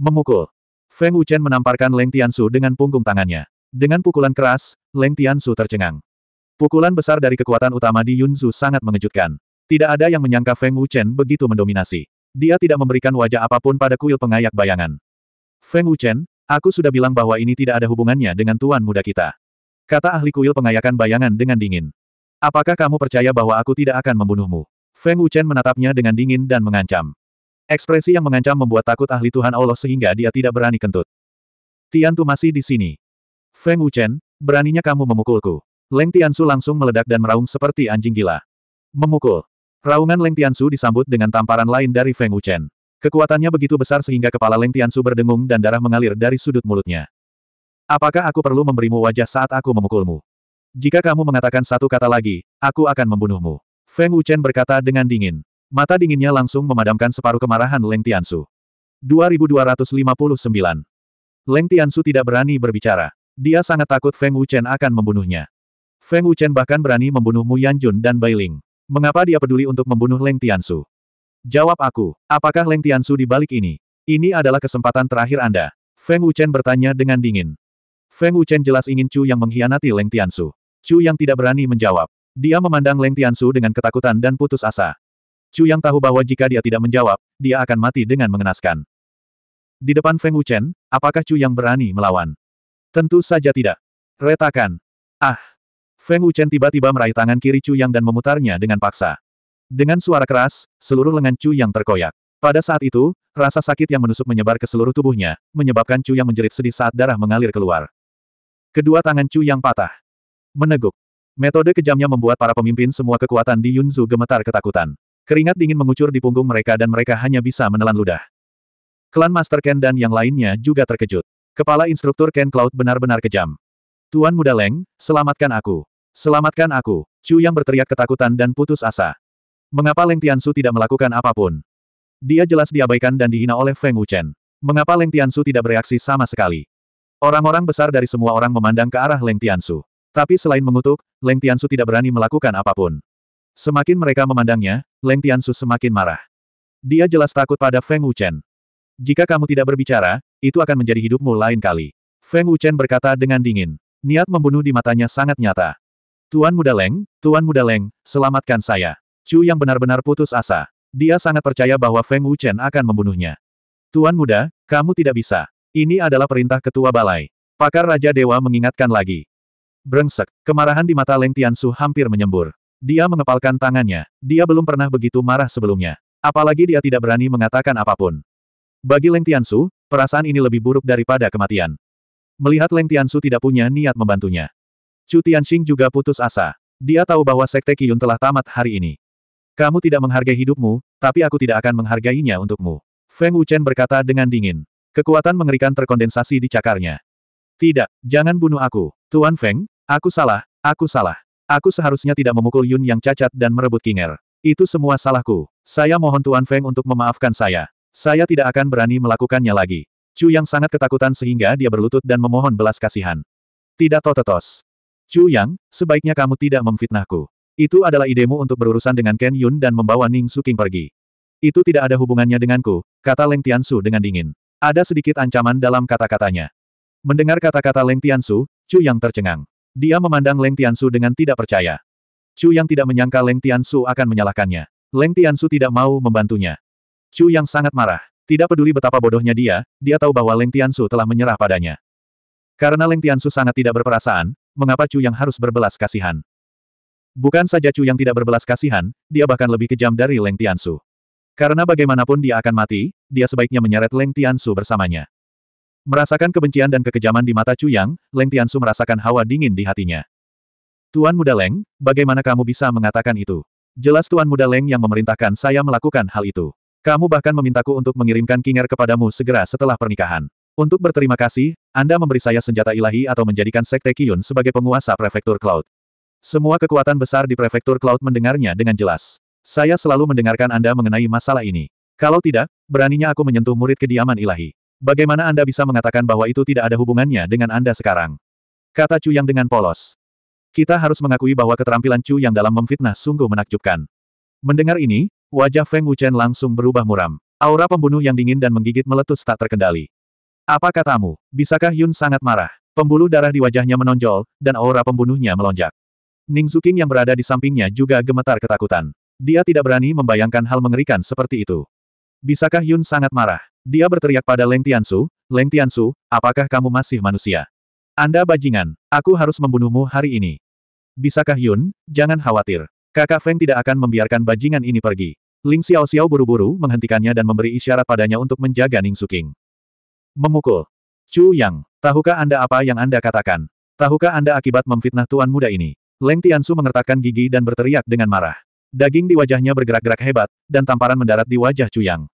Memukul. Feng Wuchen menamparkan Leng Tiansu dengan punggung tangannya. Dengan pukulan keras, Leng Tiansu tercengang. Pukulan besar dari kekuatan utama di Yunzu sangat mengejutkan. Tidak ada yang menyangka Feng Wuchen begitu mendominasi. Dia tidak memberikan wajah apapun pada kuil pengayak bayangan. Feng Wuchen, aku sudah bilang bahwa ini tidak ada hubungannya dengan tuan muda kita. Kata ahli kuil pengayakan bayangan dengan dingin. Apakah kamu percaya bahwa aku tidak akan membunuhmu? Feng Wuchen menatapnya dengan dingin dan mengancam. Ekspresi yang mengancam membuat takut ahli Tuhan Allah sehingga dia tidak berani kentut. Tian Tu masih di sini. Feng Wuchen, beraninya kamu memukulku. Leng Tian Su langsung meledak dan meraung seperti anjing gila. Memukul. Raungan Leng Tian Su disambut dengan tamparan lain dari Feng Wuchen. Kekuatannya begitu besar sehingga kepala Leng Tian Su berdengung dan darah mengalir dari sudut mulutnya. Apakah aku perlu memberimu wajah saat aku memukulmu? Jika kamu mengatakan satu kata lagi, aku akan membunuhmu. Feng Wuchen berkata dengan dingin. Mata dinginnya langsung memadamkan separuh kemarahan Leng Tiansu. 2259. Leng Tiansu tidak berani berbicara. Dia sangat takut Feng Wuchen akan membunuhnya. Feng Wuchen bahkan berani membunuh Mu Jun dan Bai Ling. Mengapa dia peduli untuk membunuh Leng Tiansu? Jawab aku, apakah Leng Tiansu di balik ini? Ini adalah kesempatan terakhir Anda. Feng Wuchen bertanya dengan dingin. Feng Wuchen jelas ingin Chu yang mengkhianati Leng Tiansu. Chu yang tidak berani menjawab. Dia memandang Leng Tiansu dengan ketakutan dan putus asa. Chu yang tahu bahwa jika dia tidak menjawab, dia akan mati dengan mengenaskan. Di depan Feng Wuchen, apakah Chu yang berani melawan? Tentu saja tidak. Retakan. Ah! Feng Wuchen tiba-tiba meraih tangan kiri Chu Yang dan memutarnya dengan paksa. Dengan suara keras, seluruh lengan Chu Yang terkoyak. Pada saat itu, rasa sakit yang menusuk menyebar ke seluruh tubuhnya, menyebabkan Chu Yang menjerit sedih saat darah mengalir keluar. Kedua tangan Chu yang patah. Meneguk. Metode kejamnya membuat para pemimpin semua kekuatan di Yunzu gemetar ketakutan. Keringat dingin mengucur di punggung mereka dan mereka hanya bisa menelan ludah. Klan Master Ken dan yang lainnya juga terkejut. Kepala instruktur Ken Cloud benar-benar kejam. Tuan Muda Leng, selamatkan aku. Selamatkan aku. Chu yang berteriak ketakutan dan putus asa. Mengapa Leng Tiansu tidak melakukan apapun? Dia jelas diabaikan dan dihina oleh Feng Wuchen. Mengapa Leng Tiansu tidak bereaksi sama sekali? Orang-orang besar dari semua orang memandang ke arah Leng Tiansu. Tapi selain mengutuk, Leng Tiansu tidak berani melakukan apapun. Semakin mereka memandangnya, Leng Tiansu semakin marah. Dia jelas takut pada Feng Wuchen. Jika kamu tidak berbicara, itu akan menjadi hidupmu lain kali. Feng Wuchen berkata dengan dingin. Niat membunuh di matanya sangat nyata. Tuan Muda Leng, Tuan Muda Leng, selamatkan saya. Chu yang benar-benar putus asa. Dia sangat percaya bahwa Feng Wuchen akan membunuhnya. Tuan Muda, kamu tidak bisa. Ini adalah perintah ketua balai. Pakar Raja Dewa mengingatkan lagi. Brengsek, kemarahan di mata Leng Tiansu hampir menyembur. Dia mengepalkan tangannya. Dia belum pernah begitu marah sebelumnya. Apalagi dia tidak berani mengatakan apapun. Bagi Leng Tiansu, perasaan ini lebih buruk daripada kematian. Melihat Leng Tiansu tidak punya niat membantunya. Chu Tianxing juga putus asa. Dia tahu bahwa Sekte Kiyun telah tamat hari ini. Kamu tidak menghargai hidupmu, tapi aku tidak akan menghargainya untukmu. Feng Wuchen berkata dengan dingin. Kekuatan mengerikan terkondensasi di cakarnya. Tidak, jangan bunuh aku. Tuan Feng, aku salah, aku salah. Aku seharusnya tidak memukul Yun yang cacat dan merebut Kinger. Itu semua salahku. Saya mohon Tuan Feng untuk memaafkan saya. Saya tidak akan berani melakukannya lagi. Chu Yang sangat ketakutan sehingga dia berlutut dan memohon belas kasihan. Tidak tototos. Chu Yang, sebaiknya kamu tidak memfitnahku. Itu adalah idemu untuk berurusan dengan Ken Yun dan membawa Ning King pergi. Itu tidak ada hubungannya denganku, kata Leng Tian Su dengan dingin. Ada sedikit ancaman dalam kata-katanya. Mendengar kata-kata Leng Tiansu, Chu yang tercengang. Dia memandang Leng Tiansu dengan tidak percaya. Chu yang tidak menyangka Leng Tiansu akan menyalahkannya. Leng Tiansu tidak mau membantunya. Chu yang sangat marah. Tidak peduli betapa bodohnya dia, dia tahu bahwa Leng Tiansu telah menyerah padanya. Karena Leng Tiansu sangat tidak berperasaan, mengapa Chu yang harus berbelas kasihan? Bukan saja Chu yang tidak berbelas kasihan, dia bahkan lebih kejam dari Leng Tiansu. Karena bagaimanapun dia akan mati, dia sebaiknya menyeret Leng Tiansu bersamanya. Merasakan kebencian dan kekejaman di mata Chu Yang, Leng Tiansu merasakan hawa dingin di hatinya. Tuan Muda Leng, bagaimana kamu bisa mengatakan itu? Jelas Tuan Muda Leng yang memerintahkan saya melakukan hal itu. Kamu bahkan memintaku untuk mengirimkan Kinger kepadamu segera setelah pernikahan. Untuk berterima kasih, Anda memberi saya senjata ilahi atau menjadikan Sekte Kyun sebagai penguasa Prefektur Cloud. Semua kekuatan besar di Prefektur Cloud mendengarnya dengan jelas. Saya selalu mendengarkan Anda mengenai masalah ini. Kalau tidak, beraninya aku menyentuh murid kediaman ilahi. Bagaimana Anda bisa mengatakan bahwa itu tidak ada hubungannya dengan Anda sekarang? Kata Chu Yang dengan polos. Kita harus mengakui bahwa keterampilan Chu Yang dalam memfitnah sungguh menakjubkan. Mendengar ini, wajah Feng Wuchen langsung berubah muram. Aura pembunuh yang dingin dan menggigit meletus tak terkendali. Apa katamu, bisakah Yun sangat marah? Pembuluh darah di wajahnya menonjol, dan aura pembunuhnya melonjak. Ning Zuking yang berada di sampingnya juga gemetar ketakutan. Dia tidak berani membayangkan hal mengerikan seperti itu. Bisakah Yun sangat marah? Dia berteriak pada Leng Tiansu, Leng Tiansu, apakah kamu masih manusia? Anda bajingan, aku harus membunuhmu hari ini. Bisakah Yun, jangan khawatir. Kakak Feng tidak akan membiarkan bajingan ini pergi. Ling Xiao Xiao buru-buru menghentikannya dan memberi isyarat padanya untuk menjaga Ning Suking. Memukul. Chu Yang, tahukah Anda apa yang Anda katakan? Tahukah Anda akibat memfitnah tuan muda ini? Leng Tiansu mengertakkan gigi dan berteriak dengan marah. Daging di wajahnya bergerak-gerak hebat, dan tamparan mendarat di wajah Chu Yang.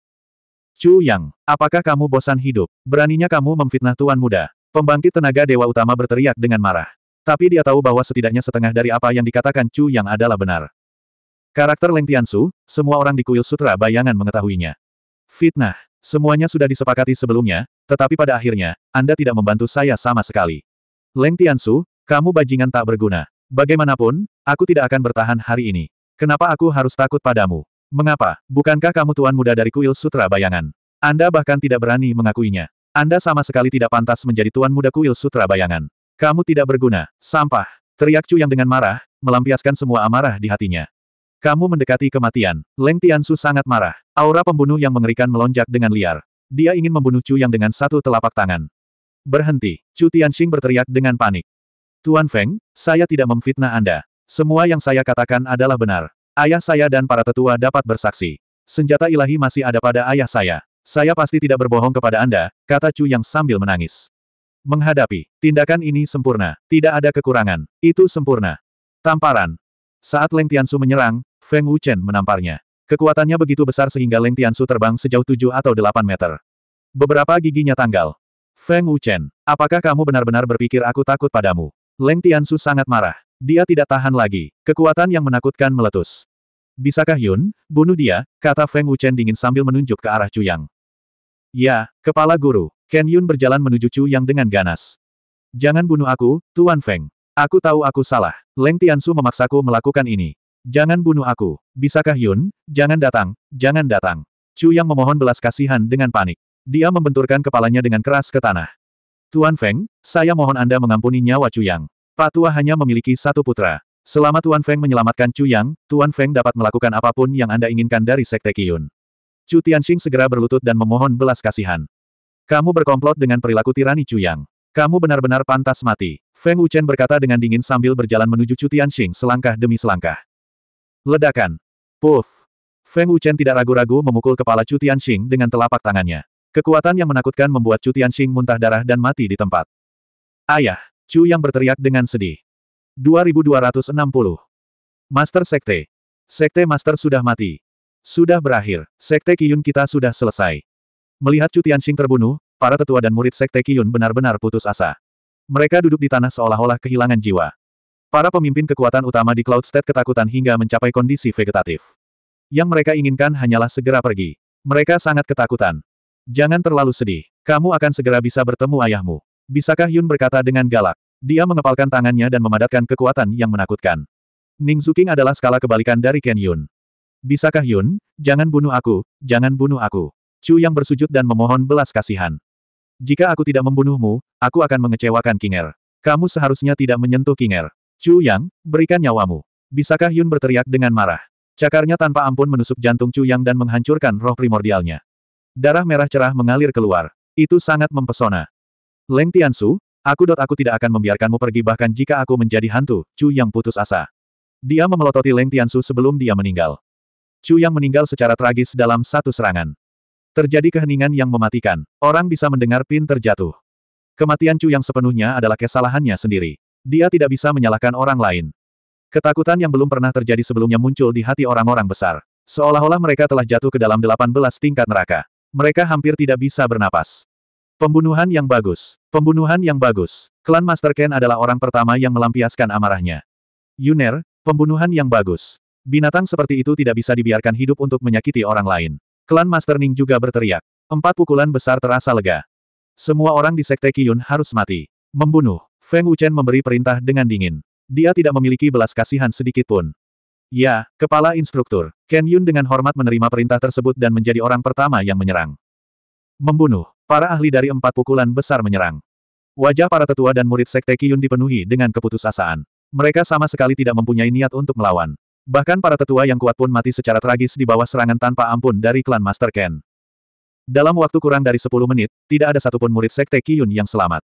Chu Yang, apakah kamu bosan hidup? Beraninya kamu memfitnah Tuan Muda. Pembangkit tenaga dewa utama berteriak dengan marah. Tapi dia tahu bahwa setidaknya setengah dari apa yang dikatakan Chu Yang adalah benar. Karakter Leng Su, semua orang di kuil sutra bayangan mengetahuinya. Fitnah, semuanya sudah disepakati sebelumnya, tetapi pada akhirnya, Anda tidak membantu saya sama sekali. Leng Su, kamu bajingan tak berguna. Bagaimanapun, aku tidak akan bertahan hari ini. Kenapa aku harus takut padamu? Mengapa? Bukankah kamu tuan muda dari kuil sutra bayangan? Anda bahkan tidak berani mengakuinya. Anda sama sekali tidak pantas menjadi tuan muda kuil sutra bayangan. Kamu tidak berguna, sampah. Teriak Chu yang dengan marah, melampiaskan semua amarah di hatinya. Kamu mendekati kematian. Leng Su sangat marah. Aura pembunuh yang mengerikan melonjak dengan liar. Dia ingin membunuh Chu yang dengan satu telapak tangan. Berhenti. Chu Tianxing berteriak dengan panik. Tuan Feng, saya tidak memfitnah Anda. Semua yang saya katakan adalah benar. Ayah saya dan para tetua dapat bersaksi. Senjata ilahi masih ada pada ayah saya. Saya pasti tidak berbohong kepada Anda, kata Chu yang sambil menangis. Menghadapi, tindakan ini sempurna, tidak ada kekurangan, itu sempurna. Tamparan. Saat Leng Tiansu menyerang, Feng Wuchen menamparnya. Kekuatannya begitu besar sehingga Leng Tiansu terbang sejauh 7 atau 8 meter. Beberapa giginya tanggal. Feng Wuchen, apakah kamu benar-benar berpikir aku takut padamu? Leng Tiansu sangat marah. Dia tidak tahan lagi. Kekuatan yang menakutkan meletus. Bisakah Yun, bunuh dia, kata Feng Wuchen dingin sambil menunjuk ke arah Chu Yang. Ya, kepala guru. Ken Yun berjalan menuju Chu Yang dengan ganas. Jangan bunuh aku, Tuan Feng. Aku tahu aku salah. Leng Su memaksaku melakukan ini. Jangan bunuh aku. Bisakah Yun? Jangan datang, jangan datang. Chu Yang memohon belas kasihan dengan panik. Dia membenturkan kepalanya dengan keras ke tanah. Tuan Feng, saya mohon Anda mengampuni nyawa Chu Yang. Patua hanya memiliki satu putra. Selama Tuan Feng menyelamatkan Chu Yang, Tuan Feng dapat melakukan apapun yang Anda inginkan dari Sekte Qiyun. Chu Tianxing segera berlutut dan memohon belas kasihan. Kamu berkomplot dengan perilaku tirani Chu Yang. Kamu benar-benar pantas mati. Feng Wuchen berkata dengan dingin sambil berjalan menuju Chu Tianxing selangkah demi selangkah. Ledakan. Puff. Feng Wuchen tidak ragu-ragu memukul kepala Chu Tianxing dengan telapak tangannya. Kekuatan yang menakutkan membuat Chu Tianxing muntah darah dan mati di tempat. Ayah. Chu yang berteriak dengan sedih. 2260. Master Sekte. Sekte Master sudah mati. Sudah berakhir, Sekte Kiyun kita sudah selesai. Melihat Chu Tianxing terbunuh, para tetua dan murid Sekte Kiyun benar-benar putus asa. Mereka duduk di tanah seolah-olah kehilangan jiwa. Para pemimpin kekuatan utama di Cloud State ketakutan hingga mencapai kondisi vegetatif. Yang mereka inginkan hanyalah segera pergi. Mereka sangat ketakutan. Jangan terlalu sedih. Kamu akan segera bisa bertemu ayahmu. Bisakah Yun berkata dengan galak. Dia mengepalkan tangannya dan memadatkan kekuatan yang menakutkan. Ning Zuking adalah skala kebalikan dari Ken Yun. Bisakah Yun, jangan bunuh aku, jangan bunuh aku. Chu yang bersujud dan memohon belas kasihan. Jika aku tidak membunuhmu, aku akan mengecewakan Kinger. Kamu seharusnya tidak menyentuh Kinger. Chu Yang, berikan nyawamu. Bisakah Yun berteriak dengan marah. Cakarnya tanpa ampun menusuk jantung Chu Yang dan menghancurkan roh primordialnya. Darah merah cerah mengalir keluar. Itu sangat mempesona. Leng Tian Su. Aku dot aku tidak akan membiarkanmu pergi bahkan jika aku menjadi hantu, Chu yang putus asa. Dia memelototi Leng Tiansu sebelum dia meninggal. Chu yang meninggal secara tragis dalam satu serangan. Terjadi keheningan yang mematikan. Orang bisa mendengar pin terjatuh. Kematian Chu yang sepenuhnya adalah kesalahannya sendiri. Dia tidak bisa menyalahkan orang lain. Ketakutan yang belum pernah terjadi sebelumnya muncul di hati orang-orang besar. Seolah-olah mereka telah jatuh ke dalam 18 tingkat neraka. Mereka hampir tidak bisa bernapas. Pembunuhan yang bagus. Pembunuhan yang bagus. Klan Master Ken adalah orang pertama yang melampiaskan amarahnya. Yuner, pembunuhan yang bagus. Binatang seperti itu tidak bisa dibiarkan hidup untuk menyakiti orang lain. Klan Master Ning juga berteriak. Empat pukulan besar terasa lega. Semua orang di Sekte Kiyun harus mati. Membunuh. Feng Wuchen memberi perintah dengan dingin. Dia tidak memiliki belas kasihan sedikit pun. Ya, Kepala Instruktur. Ken Yun dengan hormat menerima perintah tersebut dan menjadi orang pertama yang menyerang. Membunuh. Para ahli dari empat pukulan besar menyerang. Wajah para tetua dan murid Sekte Kiyun dipenuhi dengan keputusasaan. Mereka sama sekali tidak mempunyai niat untuk melawan. Bahkan para tetua yang kuat pun mati secara tragis di bawah serangan tanpa ampun dari klan Master Ken. Dalam waktu kurang dari 10 menit, tidak ada satupun murid Sekte Kiyun yang selamat.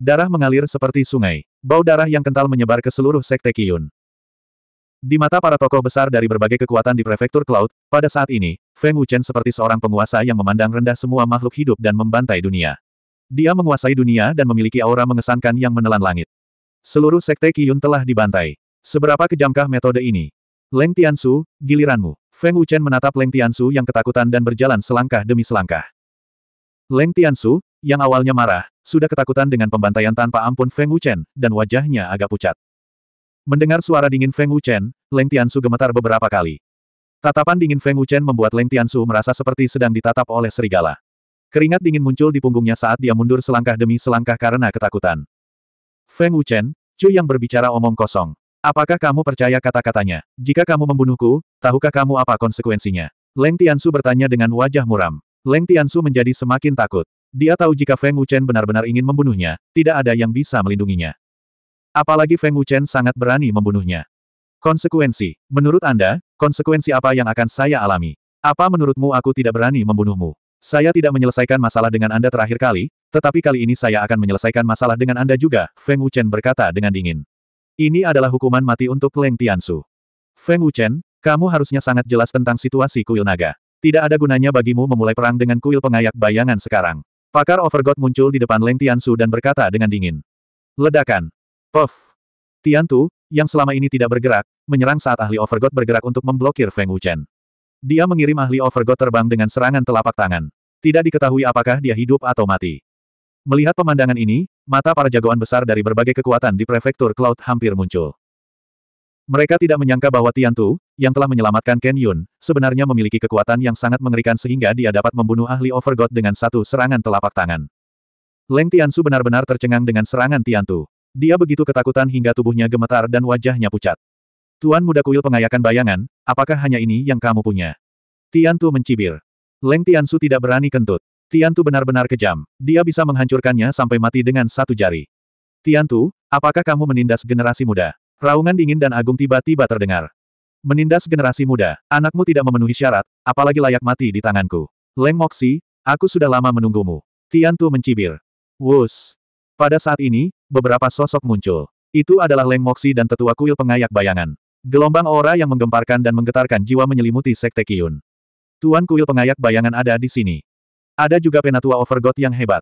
Darah mengalir seperti sungai. Bau darah yang kental menyebar ke seluruh Sekte Kiyun. Di mata para tokoh besar dari berbagai kekuatan di prefektur Cloud, pada saat ini, Feng Wuchen seperti seorang penguasa yang memandang rendah semua makhluk hidup dan membantai dunia. Dia menguasai dunia dan memiliki aura mengesankan yang menelan langit. Seluruh sekte Qiyun telah dibantai. Seberapa kejamkah metode ini? Leng Tiansu, giliranmu. Feng Wuchen menatap Leng Tiansu yang ketakutan dan berjalan selangkah demi selangkah. Leng Tiansu, yang awalnya marah, sudah ketakutan dengan pembantaian tanpa ampun Feng Wuchen, dan wajahnya agak pucat. Mendengar suara dingin Feng Wuchen, Leng Tiansu gemetar beberapa kali. Tatapan dingin Feng Wuchen membuat Leng Tiansu merasa seperti sedang ditatap oleh serigala. Keringat dingin muncul di punggungnya saat dia mundur selangkah demi selangkah karena ketakutan. Feng Wuchen, Chu yang berbicara omong kosong. Apakah kamu percaya kata-katanya? Jika kamu membunuhku, tahukah kamu apa konsekuensinya? Leng Tiansu bertanya dengan wajah muram. Leng Tiansu menjadi semakin takut. Dia tahu jika Feng Wuchen benar-benar ingin membunuhnya, tidak ada yang bisa melindunginya. Apalagi Feng Wuchen sangat berani membunuhnya. Konsekuensi. Menurut Anda, konsekuensi apa yang akan saya alami? Apa menurutmu aku tidak berani membunuhmu? Saya tidak menyelesaikan masalah dengan Anda terakhir kali, tetapi kali ini saya akan menyelesaikan masalah dengan Anda juga, Feng Wuchen berkata dengan dingin. Ini adalah hukuman mati untuk Leng Tiansu. Feng Wuchen, kamu harusnya sangat jelas tentang situasi kuil naga. Tidak ada gunanya bagimu memulai perang dengan kuil pengayak bayangan sekarang. Pakar Overgod muncul di depan Leng Tiansu dan berkata dengan dingin. Ledakan. Puff! Tu, yang selama ini tidak bergerak, menyerang saat ahli Overgod bergerak untuk memblokir Feng Wuchen. Dia mengirim ahli Overgod terbang dengan serangan telapak tangan. Tidak diketahui apakah dia hidup atau mati. Melihat pemandangan ini, mata para jagoan besar dari berbagai kekuatan di prefektur Cloud hampir muncul. Mereka tidak menyangka bahwa Tian Tu, yang telah menyelamatkan Ken Yun, sebenarnya memiliki kekuatan yang sangat mengerikan sehingga dia dapat membunuh ahli Overgod dengan satu serangan telapak tangan. Leng Tian Su benar-benar tercengang dengan serangan Tian Tu. Dia begitu ketakutan hingga tubuhnya gemetar dan wajahnya pucat. Tuan muda kuil pengayakan bayangan, apakah hanya ini yang kamu punya? Tian Tu mencibir. Leng Tian Su tidak berani kentut. Tian Tu benar-benar kejam. Dia bisa menghancurkannya sampai mati dengan satu jari. Tian Tu, apakah kamu menindas generasi muda? Raungan dingin dan agung tiba-tiba terdengar. Menindas generasi muda, anakmu tidak memenuhi syarat, apalagi layak mati di tanganku. Leng Moxi, aku sudah lama menunggumu. Tian Tu mencibir. Wus. Pada saat ini, beberapa sosok muncul. Itu adalah Leng Moxi dan tetua kuil pengayak bayangan. Gelombang aura yang menggemparkan dan menggetarkan jiwa menyelimuti Sekte Kiyun. Tuan kuil pengayak bayangan ada di sini. Ada juga penatua Overgod yang hebat.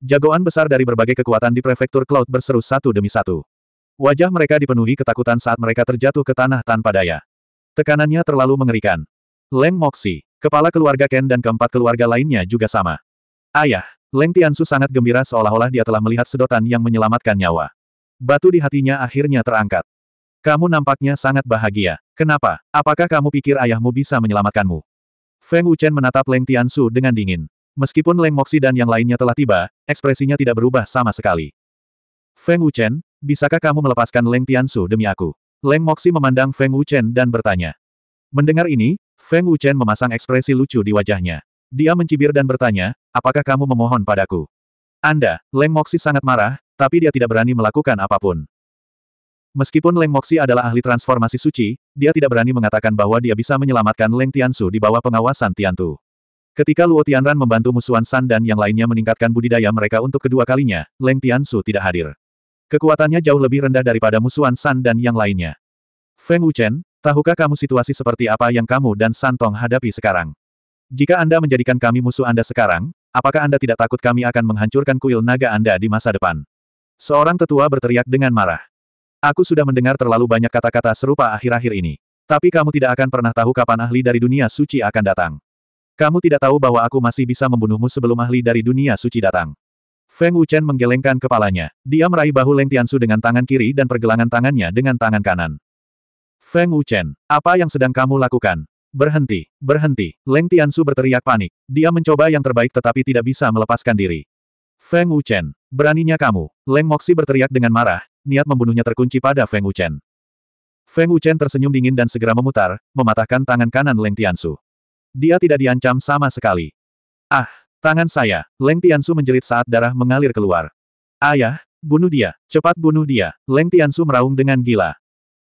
Jagoan besar dari berbagai kekuatan di prefektur Cloud berseru satu demi satu. Wajah mereka dipenuhi ketakutan saat mereka terjatuh ke tanah tanpa daya. Tekanannya terlalu mengerikan. Leng Moxi, kepala keluarga Ken dan keempat keluarga lainnya juga sama. Ayah, Leng Tiansu sangat gembira seolah-olah dia telah melihat sedotan yang menyelamatkan nyawa. Batu di hatinya akhirnya terangkat. Kamu nampaknya sangat bahagia. Kenapa? Apakah kamu pikir ayahmu bisa menyelamatkanmu? Feng Wuchen menatap Leng Tiansu dengan dingin. Meskipun Leng Moxi dan yang lainnya telah tiba, ekspresinya tidak berubah sama sekali. Feng Wuchen, bisakah kamu melepaskan Leng Tiansu demi aku? Leng Moxi memandang Feng Wuchen dan bertanya. Mendengar ini, Feng Wuchen memasang ekspresi lucu di wajahnya. Dia mencibir dan bertanya, apakah kamu memohon padaku? Anda, Leng Moxi sangat marah, tapi dia tidak berani melakukan apapun. Meskipun Leng Moxi adalah ahli transformasi suci, dia tidak berani mengatakan bahwa dia bisa menyelamatkan Leng Tiansu di bawah pengawasan Tiantu. Ketika Luo Tianran membantu musuhan San dan yang lainnya meningkatkan budidaya mereka untuk kedua kalinya, Leng Tiansu tidak hadir. Kekuatannya jauh lebih rendah daripada musuhan San dan yang lainnya. Feng Wuchen, tahukah kamu situasi seperti apa yang kamu dan Santong hadapi sekarang? Jika Anda menjadikan kami musuh Anda sekarang, Apakah Anda tidak takut kami akan menghancurkan kuil naga Anda di masa depan? Seorang tetua berteriak dengan marah. Aku sudah mendengar terlalu banyak kata-kata serupa akhir-akhir ini. Tapi kamu tidak akan pernah tahu kapan ahli dari dunia suci akan datang. Kamu tidak tahu bahwa aku masih bisa membunuhmu sebelum ahli dari dunia suci datang. Feng Wuchen menggelengkan kepalanya. Dia meraih bahu Leng Tiansu dengan tangan kiri dan pergelangan tangannya dengan tangan kanan. Feng Wuchen, apa yang sedang kamu lakukan? Berhenti, berhenti, Leng Tiansu berteriak panik. Dia mencoba yang terbaik tetapi tidak bisa melepaskan diri. Feng Wuchen, beraninya kamu. Leng Moxi berteriak dengan marah, niat membunuhnya terkunci pada Feng Wuchen. Feng Wuchen tersenyum dingin dan segera memutar, mematahkan tangan kanan Leng Tiansu. Dia tidak diancam sama sekali. Ah, tangan saya, Leng Tiansu menjerit saat darah mengalir keluar. Ayah, bunuh dia, cepat bunuh dia, Leng Tiansu meraung dengan gila.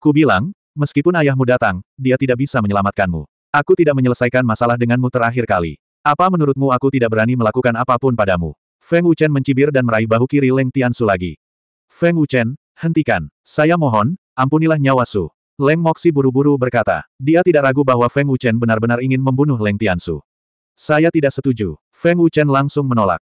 Ku bilang, meskipun ayahmu datang, dia tidak bisa menyelamatkanmu. Aku tidak menyelesaikan masalah denganmu terakhir kali. Apa menurutmu aku tidak berani melakukan apapun padamu? Feng Wuchen mencibir dan meraih bahu kiri Leng Tiansu lagi. Feng Wuchen, hentikan. Saya mohon, ampunilah nyawa Su. Leng Moxi buru-buru berkata. Dia tidak ragu bahwa Feng Wuchen benar-benar ingin membunuh Leng Tiansu. Saya tidak setuju. Feng Wuchen langsung menolak.